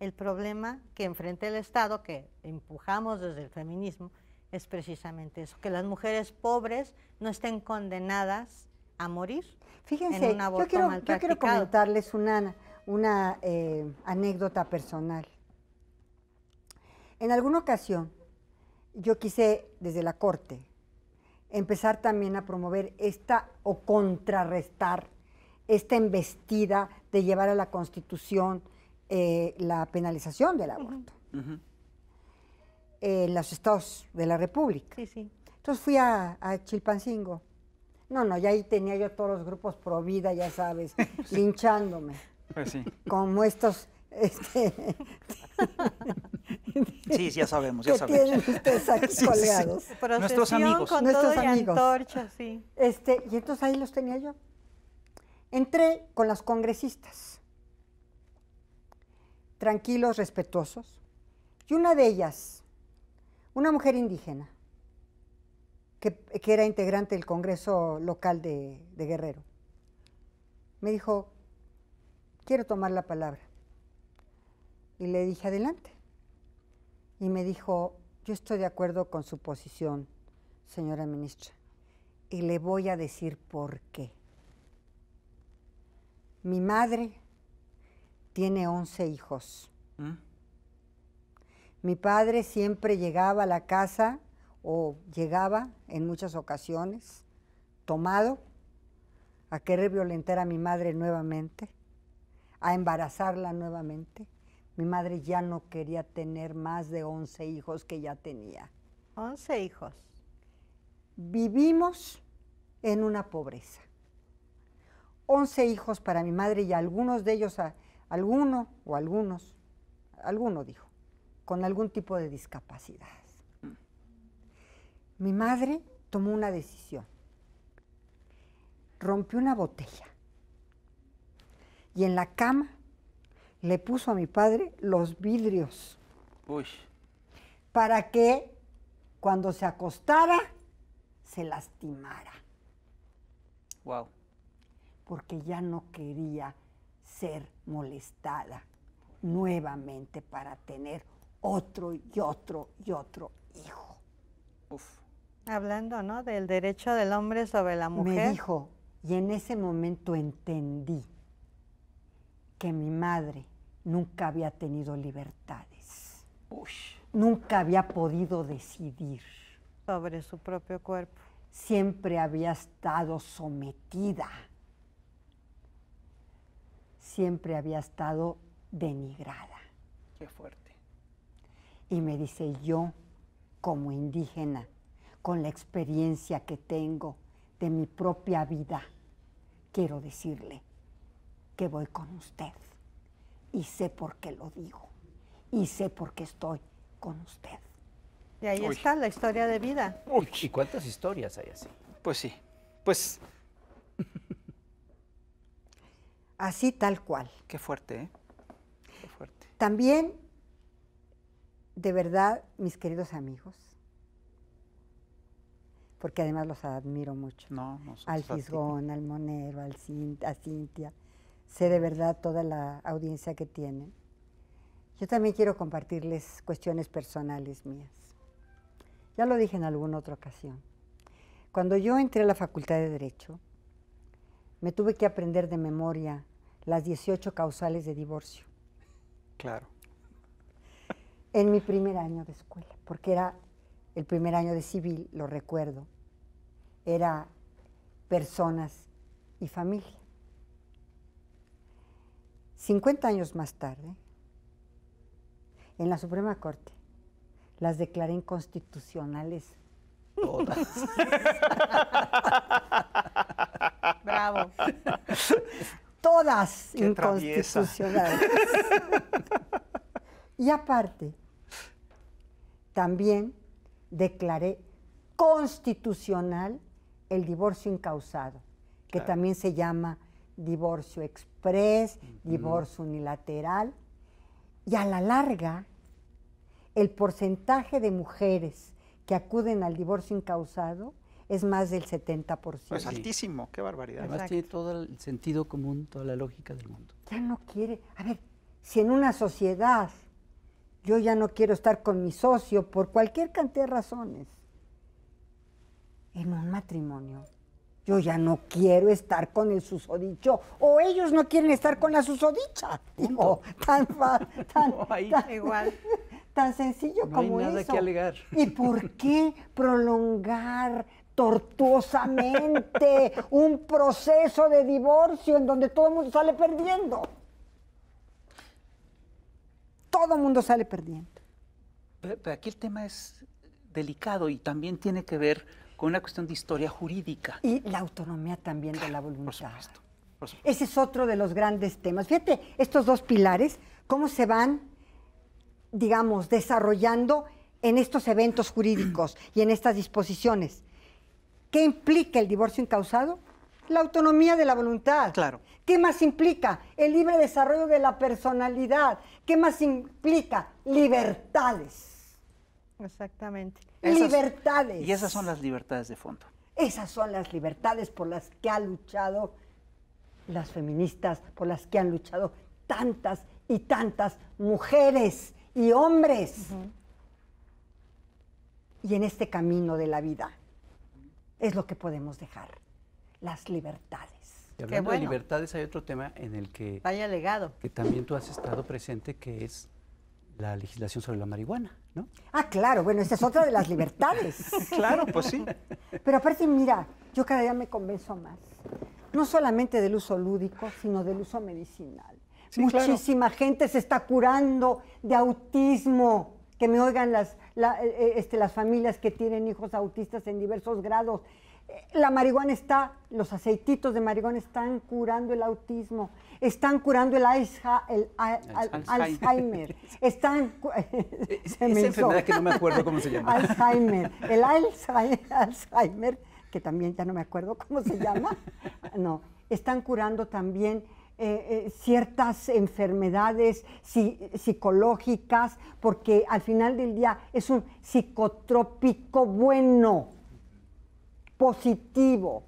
El problema que enfrenta el Estado, que empujamos desde el feminismo, es precisamente eso, que las mujeres pobres no estén condenadas a morir. Fíjense, yo, quiero, comentarles una, una eh, anécdota personal. En alguna ocasión, yo quise, desde la corte, empezar también a promover esta o contrarrestar esta embestida de llevar a la Constitución eh, la penalización del aborto. en eh, los estados de la República. Sí, sí. Entonces fui a Chilpancingo no, no, ya ahí tenía yo todos los grupos pro vida, ya sabes, <laughs> linchándome. Pues sí. Como estos este, <laughs> sí, ya sabemos, ya sabemos. Que tienen ustedes aquí <laughs> colgados. Nuestros amigos. Con Nuestros amigos. Y sí. Este, y entonces ahí los tenía yo. Entré con las congresistas, tranquilos, respetuosos, y una de ellas, una mujer indígena, que, era integrante del Congreso Local de, Guerrero. Me dijo, quiero tomar la palabra. Y le dije, adelante. Y me dijo, yo estoy de acuerdo con su posición, señora ministra, y le voy a decir por qué. Mi madre tiene 11 hijos. ¿Mm? Mi padre siempre llegaba a la casa o llegaba en muchas ocasiones tomado a querer violentar a mi madre nuevamente, a embarazarla nuevamente. Mi madre ya no quería tener más de 11 hijos que ya tenía. 11 hijos. Vivimos en una pobreza. 11 hijos para mi madre y algunos de ellos, a, alguno o algunos, alguno dijo, con algún tipo de discapacidad. Mi madre tomó una decisión. Rompió una botella y en la cama le puso a mi padre los vidrios. Para que cuando se acostara se lastimara. Wow. Porque ya no quería ser molestada nuevamente para tener otro y otro y otro hijo. Uf. Hablando, ¿no? Del derecho del hombre sobre la mujer. Me dijo, y en ese momento entendí que mi madre nunca había tenido libertades. Nunca había podido decidir. Sobre su propio cuerpo. Siempre había estado sometida. Siempre había estado denigrada. Qué fuerte. Y me dice, yo, como indígena, con la experiencia que tengo de mi propia vida, quiero decirle que voy con usted y sé por qué lo digo y sé por qué estoy con usted. Y ahí está la historia de vida. ¿Y cuántas historias hay así? Pues sí, pues... <laughs> así tal cual. Qué fuerte, ¿eh? Qué fuerte. También, de verdad, mis queridos amigos, porque además los admiro mucho. al Fisgón, al Monero, al a Cintia. Sé de verdad toda la audiencia que tienen. Yo también quiero compartirles cuestiones personales mías. Ya lo dije en alguna otra ocasión. Cuando yo entré a la Facultad de Derecho, me tuve que aprender de memoria las 18 causales de divorcio. Claro. En mi primer año de escuela, porque era el primer año de civil, lo recuerdo, era personas y familia. 50 años más tarde, en la Suprema Corte, las declaré inconstitucionales. Todas. <laughs> Bravo. Todas inconstitucionales. <laughs> y aparte, también declaré constitucional el divorcio incausado, que también se llama divorcio express, divorcio unilateral. Y a la larga, el porcentaje de mujeres que acuden al divorcio incausado es más del 70%. Es altísimo, qué barbaridad. Además tiene todo el sentido común, toda la lógica del mundo. Ya no quiere, a ver, si en una sociedad yo ya no quiero estar con mi socio por cualquier cantidad de razones, en un matrimonio. Yo ya no quiero estar con el susodicho. O ellos no quieren estar con la susodicha. Digo, tan, <laughs> tan, tan igual. <laughs> Tan sencillo no como hay nada que alegar. ¿Y por qué prolongar tortuosamente un proceso de divorcio en donde todo el mundo sale perdiendo? Todo el mundo sale perdiendo. pero aquí el tema es delicado y también tiene que ver con una cuestión de historia jurídica. Y la autonomía también de la voluntad. Ese es otro de los grandes temas. Fíjate, estos dos pilares, cómo se van, digamos, desarrollando en estos eventos jurídicos y en estas disposiciones. ¿Qué implica el divorcio incausado? La autonomía de la voluntad. Claro. ¿Qué más implica? El libre desarrollo de la personalidad. ¿Qué más implica? Libertades. Exactamente libertades. Y esas son las libertades de fondo. Esas son las libertades por las que han luchado las feministas, por las que han luchado tantas y tantas mujeres y hombres. Y en este camino de la vida es lo que podemos dejar, las libertades. hablando de libertades, hay otro tema en el que... Vaya legado. Que también tú has estado presente, que es la legislación sobre la marihuana, ¿no? Ah, claro, bueno, esa es otra de las libertades. <laughs> claro, pues sí. Pero aparte, mira, yo cada día me convenzo más, no solamente del uso lúdico, sino del uso medicinal. Muchísima gente se está curando de autismo. Que me oigan las, eh, eh, este, las familias que tienen hijos autistas en diversos grados. La marihuana está, los aceititos de marihuana están curando el autismo, están curando el, el, Alzheimer. están... <laughs> E-, e-, que no me acuerdo cómo se llama. Alzheimer, el Alzheimer, que también ya no me acuerdo cómo se llama, no, están curando también eh, eh, ciertas enfermedades psicológicas, porque al final del día es un psicotrópico bueno positivo.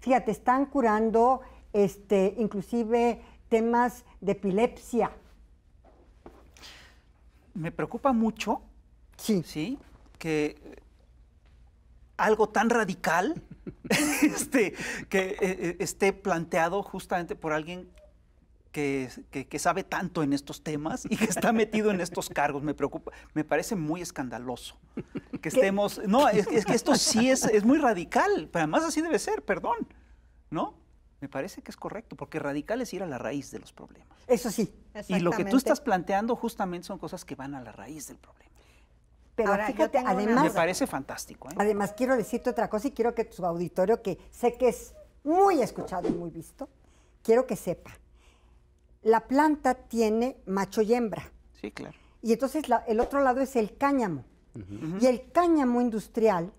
Fíjate, están curando este, inclusive temas de epilepsia. Me preocupa mucho, sí, ¿sí? que algo tan radical <laughs> este, que eh, eh, esté planteado justamente por alguien que, sabe tanto en estos temas y que está metido en estos cargos. Me preocupa, me parece muy escandaloso que estemos. No, es, que esto sí es, es muy radical, pero además así debe ser, perdón, ¿no? Me parece que es correcto, porque radical es ir a la raíz de los problemas. Eso sí. Y lo que tú estás planteando justamente son cosas que van a la raíz del problema. Pero ah, fíjate, además. Me parece fantástico. ¿eh? Además, quiero decirte otra cosa y quiero que tu auditorio, que sé que es muy escuchado y muy visto, quiero que sepa la planta tiene macho y hembra. Sí, claro. Y entonces el otro lado es el cáñamo. Y el cáñamo industrial,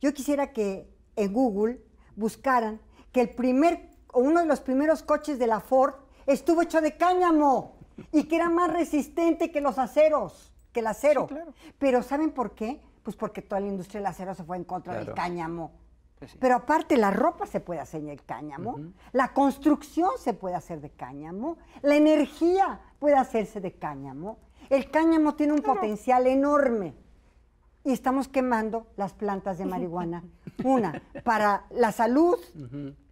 yo quisiera que en Google buscaran que el primer uno de los primeros coches de la Ford estuvo hecho de cáñamo y que era más resistente que los aceros, que el acero. Sí, claro. Pero ¿saben por qué? Pues porque toda la industria del acero se fue en contra del cáñamo. Pues Pero aparte la ropa se puede hacer el cáñamo, la construcción se puede hacer de cáñamo, la energía puede hacerse de cáñamo. El cáñamo tiene un potencial enorme y estamos quemando las plantas de marihuana. <laughs> Una, para la salud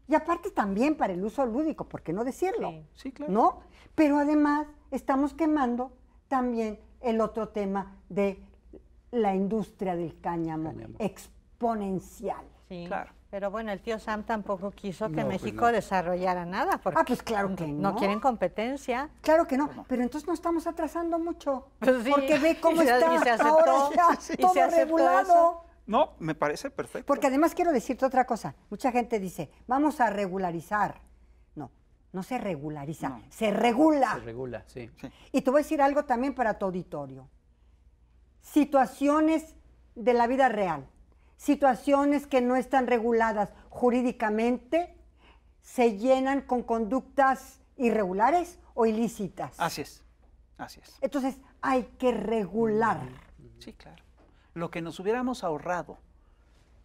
y aparte también para el uso lúdico, ¿por qué no decirlo? Sí, claro. ¿No? Pero además estamos quemando también el otro tema de la industria del cáñamo. exponencial. Sí. Claro. Pero bueno, el tío Sam tampoco quiso que pues México desarrollara nada. Porque ah, pues claro que no. No quieren competencia. Claro que no, pero entonces no estamos atrasando mucho. Pues porque ve cómo está ahora todo regulado. No, me parece perfecto. Porque además quiero decirte otra cosa. Mucha gente dice, vamos a regularizar. No, no se regulariza, se regula. Se regula, sí. Y te voy a decir algo también para tu auditorio. Situaciones de la vida real situaciones que no están reguladas jurídicamente se llenan con conductas irregulares o ilícitas. Así es, así es. Entonces hay que regular. Sí, claro. Lo que nos hubiéramos ahorrado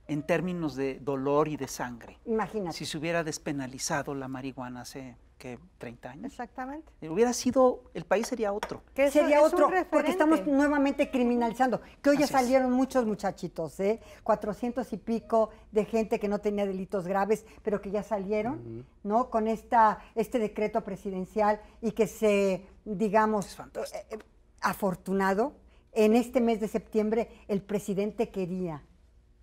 en términos de dolor y de sangre. Imagínate. Si se hubiera despenalizado la marihuana se... 30 años. Exactamente. Hubiera sido, el país sería otro. sería otro, porque estamos nuevamente criminalizando. Que hoy ya salieron muchos muchachitos, ¿eh? 400 y pico de gente que no tenía delitos graves, pero que ya salieron, ¿no? Con esta, este decreto presidencial y que se, digamos, eh, eh, afortunado. En este mes de septiembre, el presidente quería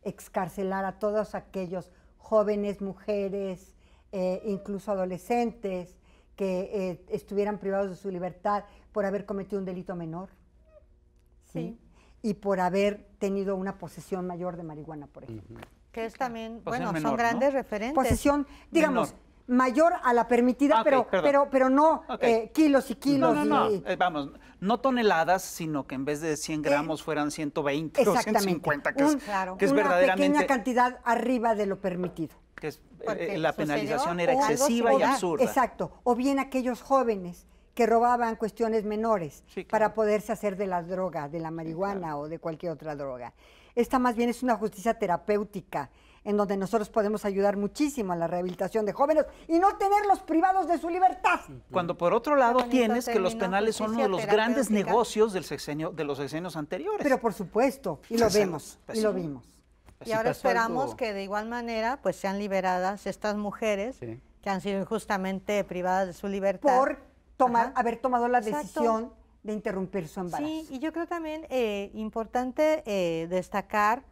excarcelar a todos aquellos jóvenes, mujeres, eh, incluso adolescentes que eh, estuvieran privados de su libertad por haber cometido un delito menor. Y por haber tenido una posesión mayor de marihuana, por ejemplo. Que es también, bueno, son grandes referentes. Posesión, digamos, mayor a la permitida, pero, pero, pero no eh, kilos y kilos. No, eh, vamos, no toneladas, sino que en vez de 100 eh, gramos fueran 120 o 150, que, es, Una pequeña cantidad arriba de lo permitido. Que la penalización era excesiva y absurda. Exacto. O bien aquellos jóvenes que robaban cuestiones menores para poderse hacer de la droga, de la marihuana o de cualquier otra droga. Esta más bien es una justicia terapéutica en donde nosotros podemos ayudar muchísimo a la rehabilitación de jóvenes y no tenerlos privados de su libertad. Cuando por otro lado tienes que los penales son uno de los grandes negocios del sexenio, de los sexenios anteriores. Pero por supuesto, y lo vemos, y lo vimos. Y ahora esperamos que de igual manera pues sean liberadas estas mujeres que han sido injustamente privadas de su libertad. Por tomar, haber tomado la decisión de interrumpir su embarazo. Sí, y yo creo también eh, importante eh, destacar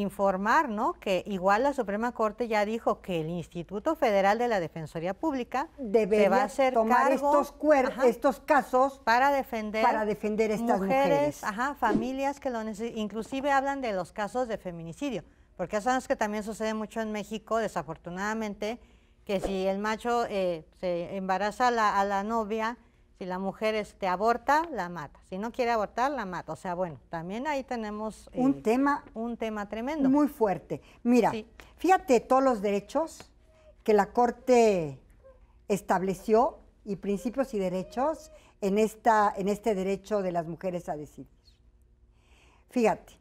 informar ¿no? que igual la Suprema Corte ya dijo que el Instituto Federal de la Defensoría Pública debe tomar estos, estos casos para defender, para defender estas mujeres, Ajá, familias que lo necesitan, inclusive hablan de los casos de feminicidio, porque eso es que también sucede mucho en México, desafortunadamente, que si el macho eh, se embaraza a la novia si la mujer este, aborta, la mata. Si no quiere abortar, la mata. O sea, bueno, también ahí tenemos... un eh, tema... Un tema tremendo. Muy fuerte. Mira, fíjate todos los derechos que la Corte estableció y principios y derechos en, esta, en este derecho de las mujeres a decidir. Fíjate,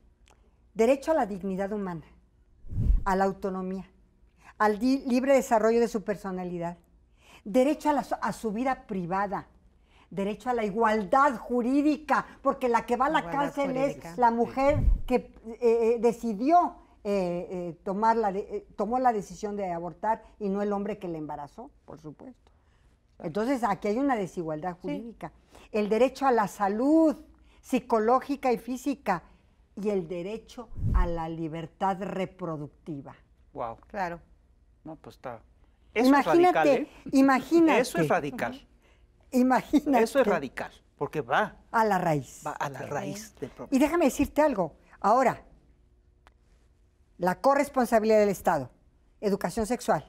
derecho a la dignidad humana, a la autonomía, al libre desarrollo de su personalidad, derecho a su vida privada, derecho a la igualdad jurídica, porque la que va a la cárcel es la mujer que eh, eh, decidió eh, tomar la tomó la decisión de abortar y no el hombre que la embarazó, por supuesto. Entonces aquí hay una desigualdad jurídica. El derecho a la salud psicológica y física y el derecho a la libertad reproductiva. Wow. Claro. No, pues está. imagínate, es radical, imagínate. Eso es radical. Imagínate. Eso es radical, porque va. A la raíz. Va a la raíz del Y déjame decirte algo. Ahora, la corresponsabilidad del Estado, educación sexual,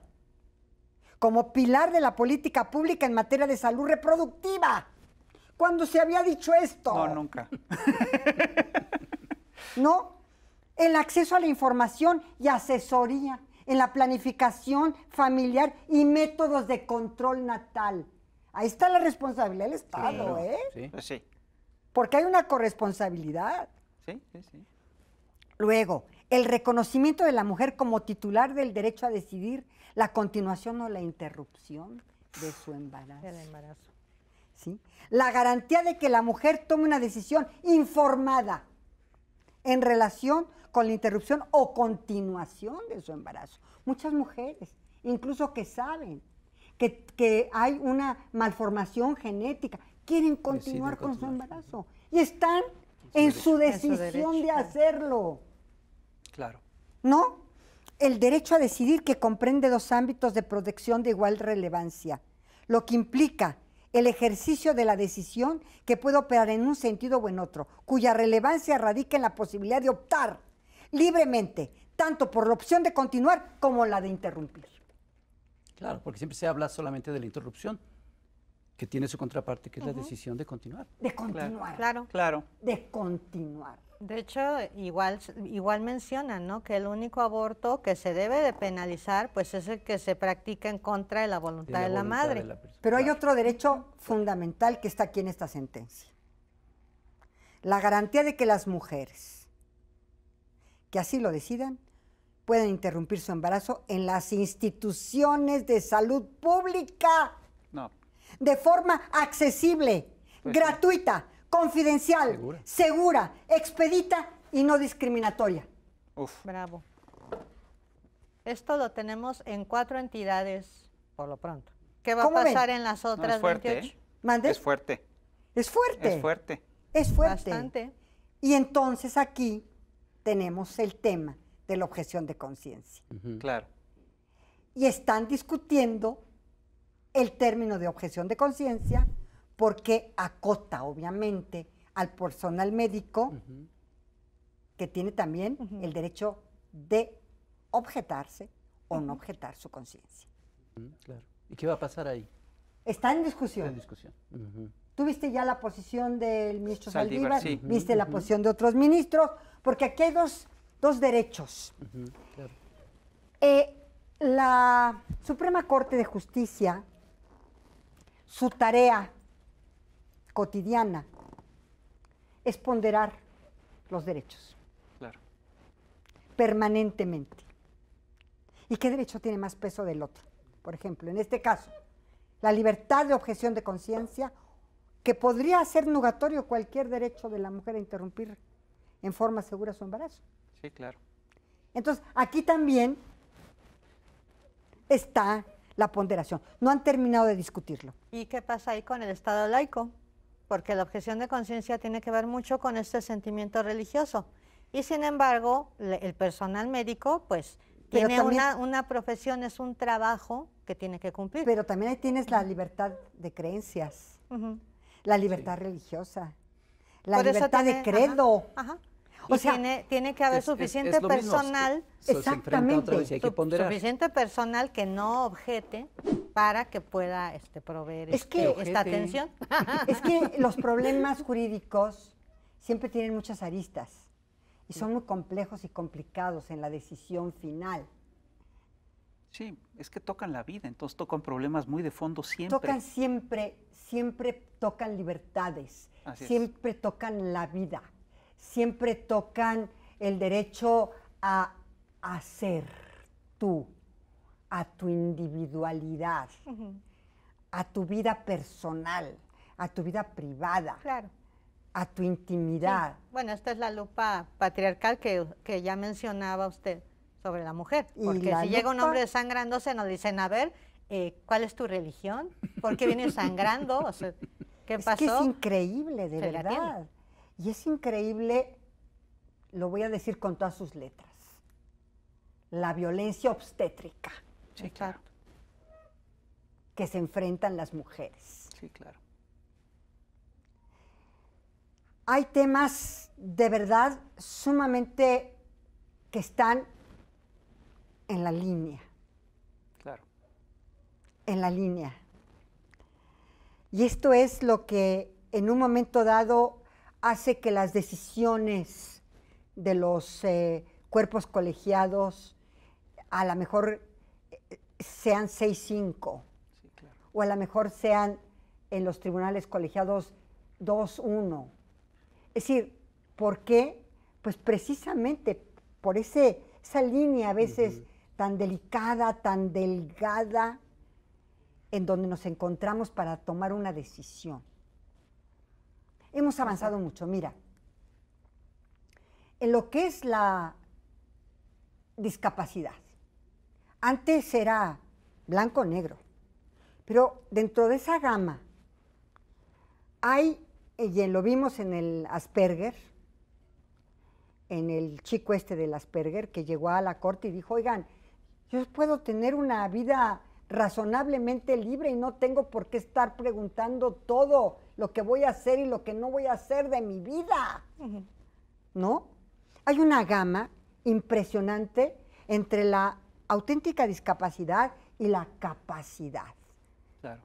como pilar de la política pública en materia de salud reproductiva. Cuando se había dicho esto? No, nunca. <laughs> no, el acceso a la información y asesoría en la planificación familiar y métodos de control natal. Ahí está la responsabilidad del Estado, ¿eh? Sí. Pues sí. Porque hay una corresponsabilidad. Sí, sí, sí. Luego, el reconocimiento de la mujer como titular del derecho a decidir la continuación o la interrupción de su embarazo. El embarazo. ¿Sí? La garantía de que la mujer tome una decisión informada en relación con la interrupción o continuación de su embarazo. Muchas mujeres, incluso que saben, que, hay una malformación genética, quieren continuar con su embarazo y están en su decisión de hacerlo. Claro. ¿No? El derecho a decidir que comprende dos ámbitos de protección de igual relevancia, lo que implica el ejercicio de la decisión que puede operar en un sentido o en otro, cuya relevancia radica en la posibilidad de optar libremente, tanto por la opción de continuar como la de interrumpir. Claro, porque siempre se habla solamente de la interrupción, que tiene su contraparte, que es la decisión de continuar. De continuar. Claro. Claro. De continuar. De hecho, igual, igual mencionan que el único aborto que se debe de penalizar pues es el que se practica en contra de la voluntad de la, madre. Pero hay otro derecho fundamental que está aquí en esta sentencia. La garantía de que las mujeres que así lo decidan Pueden interrumpir su embarazo en las instituciones de salud pública. No. De forma accesible, pues gratuita, confidencial, ¿Segura? expedita y no discriminatoria. Uf. Bravo. Esto lo tenemos en cuatro entidades por lo pronto. ¿Qué va a pasar en las otras es fuerte, 28? ¿eh? Es fuerte. Es fuerte. Es fuerte. Es fuerte. Bastante. Y entonces aquí tenemos el tema de la objeción de conciencia. Claro. Y están discutiendo el término de objeción de conciencia porque acota, obviamente, al personal médico, que tiene también el derecho de objetarse o no objetar su conciencia. Claro. ¿Y qué va a pasar ahí? Está en discusión. Está en discusión. Tuviste ya la posición del ministro Saldívar, viste la posición de otros ministros, porque aquí hay dos dos derechos. Eh, la Suprema Corte de Justicia, su tarea cotidiana es ponderar los derechos. Claro. Permanentemente. ¿Y qué derecho tiene más peso del otro? Por ejemplo, en este caso, la libertad de objeción de conciencia, que podría ser nugatorio cualquier derecho de la mujer a interrumpir en forma segura su embarazo. Sí, claro. Entonces, aquí también está la ponderación. No han terminado de discutirlo. ¿Y qué pasa ahí con el Estado laico? Porque la objeción de conciencia tiene que ver mucho con este sentimiento religioso. Y sin embargo, el personal médico, pues, tiene una, profesión, es un trabajo que tiene que cumplir. Pero también ahí tienes la libertad de creencias, la libertad religiosa, la libertad de credo. ajá tiene, que haber suficiente personal. exactamente. suficiente personal que no objete para que pueda este, proveer este, esta atención. <laughs> Es que los problemas jurídicos siempre tienen muchas aristas y son muy complejos y complicados en la decisión final. Sí, es que tocan la vida, entonces tocan problemas muy de fondo siempre. Tocan siempre, siempre tocan libertades, siempre tocan la vida siempre tocan el derecho a, hacer tú, a tu individualidad, a tu vida personal, a tu vida privada. Claro. A tu intimidad. Bueno, esta es la lupa patriarcal que, ya mencionaba usted sobre la mujer. Porque si llega un hombre se nos dicen, a ver, eh, ¿cuál es tu religión? ¿Por qué vienes sangrando? pasó? Es que es increíble, de verdad. Y es increíble, lo voy a decir con todas sus letras, la violencia obstétrica. Sí, claro. Que se enfrentan las mujeres. Sí, claro. Hay temas de verdad sumamente que están en la línea. Claro. En la línea. Y esto es lo que en un momento dado hace que las decisiones de los eh, cuerpos colegiados a lo mejor eh, sean 6-5 o a lo mejor sean en los tribunales colegiados 2-1. Es decir, ¿por qué? Pues precisamente por esa línea a veces tan delicada, tan delgada, en donde nos encontramos para tomar una decisión. Hemos avanzado mucho. Mira, en lo que es la discapacidad, antes era blanco-negro, pero dentro de esa gama hay, eh, y lo vimos en el Asperger, en el chico este del Asperger, que llegó a la corte y dijo, oigan, yo puedo tener una vida razonablemente libre y no tengo por qué estar preguntando todo lo que voy a hacer y lo que no voy a hacer de mi vida. ¿No? Hay una gama impresionante entre la auténtica discapacidad y la capacidad. Claro.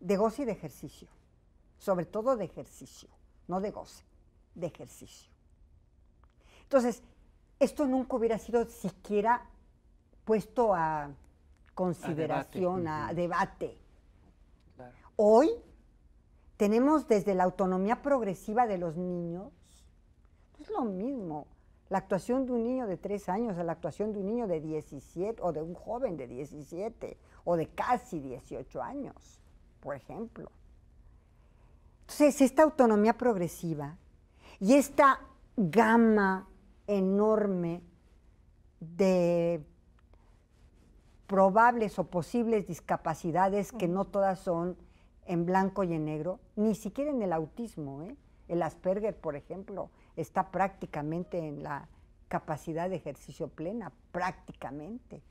De goce y de ejercicio. Sobre todo de ejercicio, no de goce, de ejercicio. Entonces, esto nunca hubiera sido siquiera puesto a consideración, a debate. A debate. Hoy tenemos desde la autonomía progresiva de los niños, es lo mismo la actuación de un niño de tres años a la actuación de un niño de 17 o de un joven de 17 o de casi 18 años, por ejemplo. Entonces, esta autonomía progresiva y esta gama enorme de probables o posibles discapacidades que no todas son en blanco y en negro, ni siquiera en el autismo. ¿eh? El Asperger, por ejemplo, está prácticamente en la capacidad de ejercicio plena, prácticamente.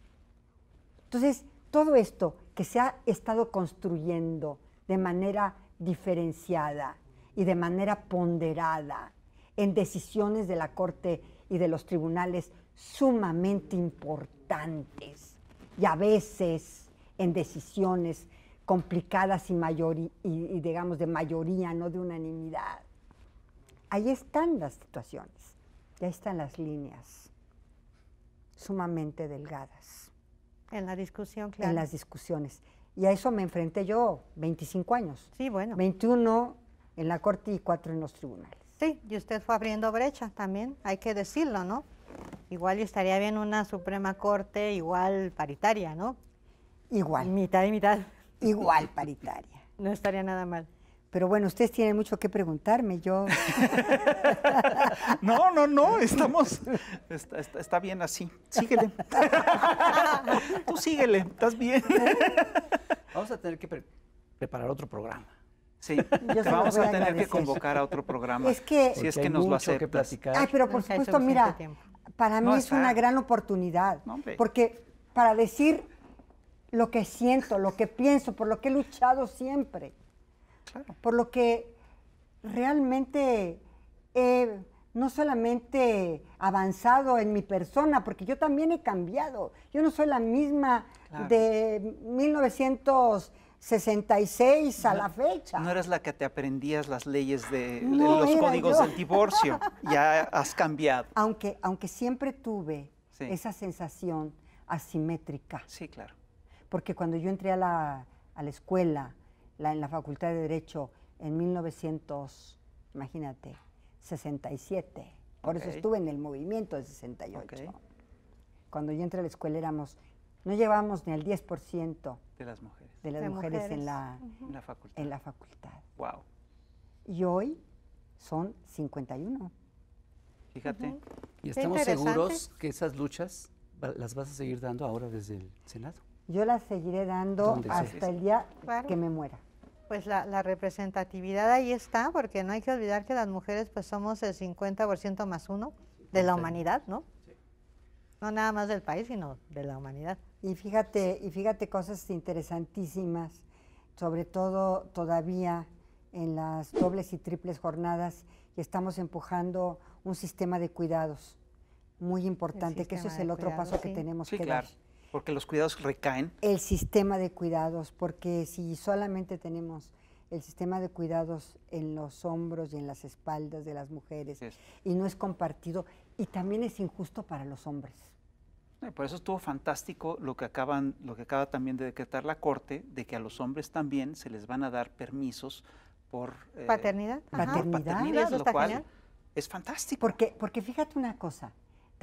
Entonces, todo esto que se ha estado construyendo de manera diferenciada y de manera ponderada en decisiones de la Corte y de los tribunales sumamente importantes y a veces en decisiones complicadas y, mayor, y, digamos de mayoría, no de unanimidad. Ahí están las situaciones, ahí están las líneas sumamente delgadas. En la discusión, claro. En las discusiones. Y a eso me enfrenté yo 25 años. Sí, bueno. 21 en la corte y 4 en los tribunales. Sí, y usted fue abriendo brechas también, hay que decirlo, ¿no? Igual estaría bien una Suprema Corte igual paritaria, ¿no? Igual. Mitad y mitad igual paritaria. No estaría nada mal. Pero bueno, ustedes tienen mucho que preguntarme, yo. <laughs> No, no, no, estamos. Está, bien así. Síguele. <laughs> Tú síguele, estás bien. Vamos a tener que preparar otro programa. Sí, vamos a, tener que convocar a otro programa. Es que. Si es que nos lo aceptas. Que platicar. Ay, ah, pero por supuesto, mira, para mí es una gran oportunidad. porque para decir lo que siento, lo que pienso, por lo que he luchado siempre, por lo que realmente he no solamente avanzado en mi persona, porque yo también he cambiado. Yo no soy la misma de 1966 a la fecha. No eres la que te aprendías las leyes de, los códigos del divorcio. <laughs> ya has cambiado. Aunque, aunque siempre tuve esa sensación asimétrica. Sí, claro. Porque cuando yo entré a la, escuela, la, en la Facultad de Derecho, en 1967, imagínate, 67. Por eso estuve en el movimiento de 68. Cuando yo entré a la escuela éramos, no llevábamos ni al 10% de las mujeres. De las mujeres, en la, facultad. Y hoy son 51. Fíjate. Y estamos seguros que esas luchas las vas a seguir dando ahora desde el Senado yo la seguiré dando hasta el día que me muera. Pues la, representatividad ahí está, porque no hay que olvidar que las mujeres pues somos el 50% más uno de la humanidad, ¿no? No nada más del país, sino de la humanidad. Y fíjate, y fíjate cosas interesantísimas, sobre todo todavía en las dobles y triples jornadas, y estamos empujando un sistema de cuidados muy importante, que eso es el otro paso que tenemos que dar. Porque los cuidados recaen. El sistema de cuidados, porque si solamente tenemos el sistema de cuidados en los hombros y en las espaldas de las mujeres y no es compartido y también es injusto para los hombres. Por eso estuvo fantástico lo que, acaban, lo que acaba también de decretar la Corte, de que a los hombres también se les van a dar permisos por... Eh, paternidad. paternidad, lo cual es fantástico. Porque, porque fíjate una cosa,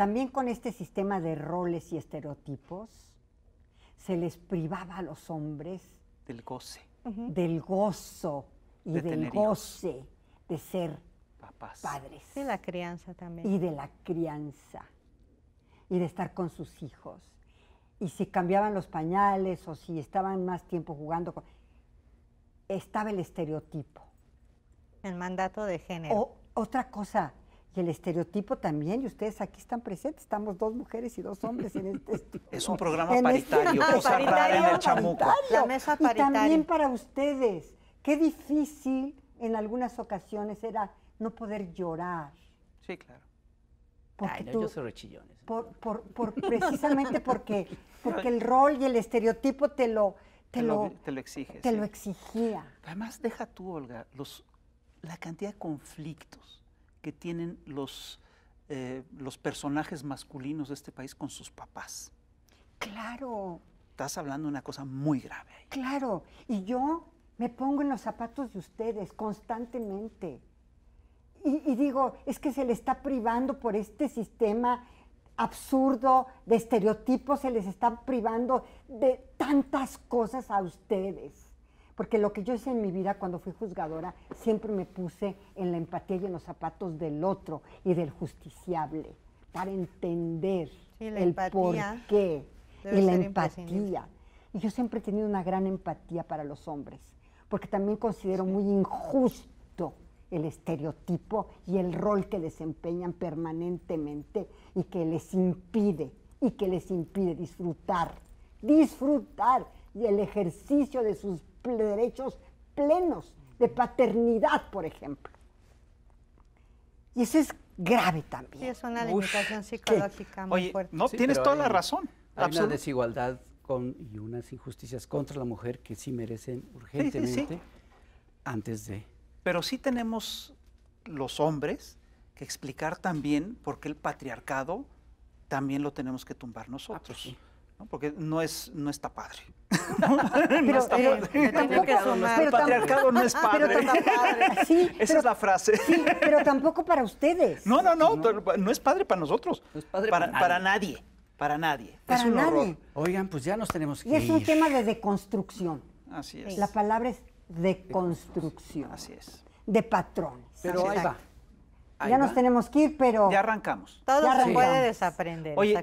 también con este sistema de roles y estereotipos se les privaba a los hombres del goce. Del gozo y del goce de ser padres. De la crianza también. Y de la crianza. Y de estar con sus hijos. Y si cambiaban los pañales o si estaban más tiempo jugando, estaba el estereotipo. El mandato de género. otra cosa, y el estereotipo también, y ustedes aquí están presentes, estamos dos mujeres y dos hombres en este <laughs> Es un programa este paritario, este... cosa en el chamuco. Y también para ustedes, qué difícil en algunas ocasiones era no poder llorar. Sí, claro. Ay, no, yo soy rechillones. Por, <laughs> precisamente porque, porque el rol y el estereotipo te lo... Te, te lo exigía. Además, deja tú, Olga, los, la cantidad de conflictos que tienen los, eh, los personajes masculinos de este país con sus papás. Claro. Estás hablando de una cosa muy grave Claro, y yo me pongo en los zapatos de ustedes constantemente. Y, y digo, es que se le está privando por este sistema absurdo de estereotipos, se les está privando de tantas cosas a ustedes. Porque lo que yo hice en mi vida cuando fui juzgadora, siempre me puse en la empatía y en los zapatos del otro y del justiciable, para entender el por qué y la empatía. Y yo siempre he tenido una gran empatía para los hombres, porque también considero muy injusto el estereotipo y el rol que desempeñan permanentemente y que les impide, y que les impide disfrutar, disfrutar y el ejercicio de sus derechos plenos de paternidad, por ejemplo. Y eso es grave también. es una limitación psicológica muy fuerte. No, tienes toda la razón. Hay desigualdad con, y unas injusticias contra la mujer que sí merecen urgentemente antes de. Pero sí tenemos los hombres que explicar también por qué el patriarcado también lo tenemos que tumbar nosotros. Ah, pues porque no, es, no está padre. <laughs> <laughs> pero, no está eh, padre. el patriarcado no es <laughs> padre. Esa es la frase. pero tampoco para ustedes. No, no, no, no, es padre para nosotros. para, nadie. Para nadie. Para es un nadie. Oigan, pues ya nos tenemos que y es un tema de deconstrucción. Así es. La palabra es deconstrucción. Así es. De patrón, Pero ahí va ya nos tenemos que ir, pero... Ya arrancamos. Todo se puede desaprender. Oye,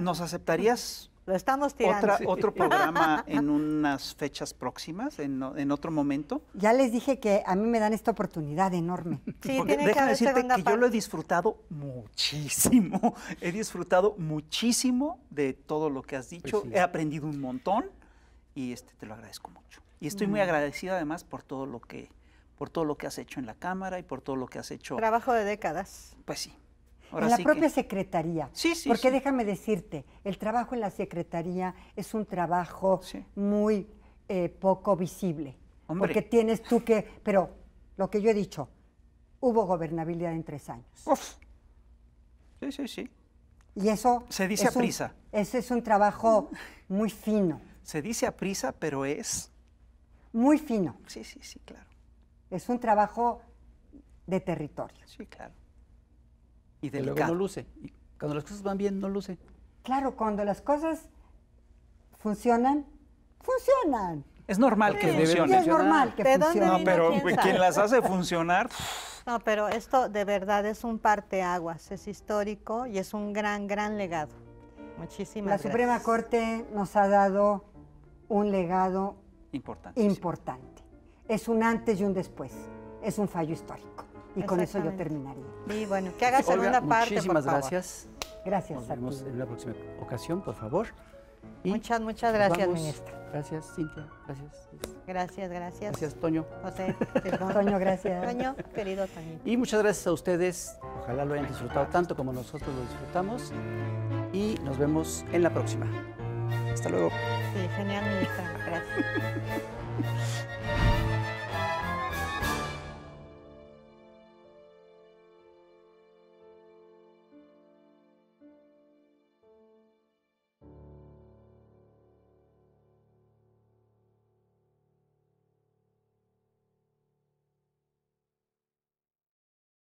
Nos, aceptarías estamos Otra, Otro <laughs> programa en unas fechas próximas, en, en, otro momento. Ya les dije que a mí me dan esta oportunidad enorme. Sí, decirte que yo lo he disfrutado muchísimo. <laughs> He disfrutado muchísimo de todo lo que has dicho. Pues he aprendido un montón y este te lo agradezco mucho. Y estoy muy mm. agradecida además por todo lo que por todo lo que has hecho en la Cámara y por todo lo que has hecho. Trabajo de décadas. Pues sí. en la propia Secretaría. Sí, sí. Porque déjame decirte, el trabajo en la Secretaría es un trabajo muy eh, poco visible. Porque tienes tú que. Pero lo que yo he dicho, hubo gobernabilidad en tres años. Uf. Sí, sí, sí. Y eso. Se dice a prisa. ese es un trabajo muy fino. Se dice a prisa, pero es. Muy fino. Sí, sí, sí, claro. Es un trabajo de territorio. Sí, claro. Y de luego no luce. Cuando las cosas van bien, no luce. Claro, cuando las cosas funcionan, funcionan. Es normal que funcionen. Es normal que funcione. No, pero quien las hace funcionar. No, pero esto de verdad es un parteaguas, es histórico y es un gran, gran legado. Muchísimas gracias. La Suprema Corte nos ha dado un legado importante es un antes y un después, es un fallo histórico. Y con eso yo terminaría. Y bueno, que haga segunda parte. Muchísimas por favor. gracias. Gracias. Nos vemos en la próxima ocasión, por favor. muchas, muchas gracias, ministra. Gracias, Cintia. Gracias. Gracias, gracias. Gracias, Toño. José, <laughs> Toño, gracias. Toño, querido Toño. Y muchas gracias a ustedes. Ojalá lo hayan disfrutado tanto como nosotros lo disfrutamos. Y nos vemos en la próxima. Hasta luego. Sí, genial, ministra. Gracias. <laughs>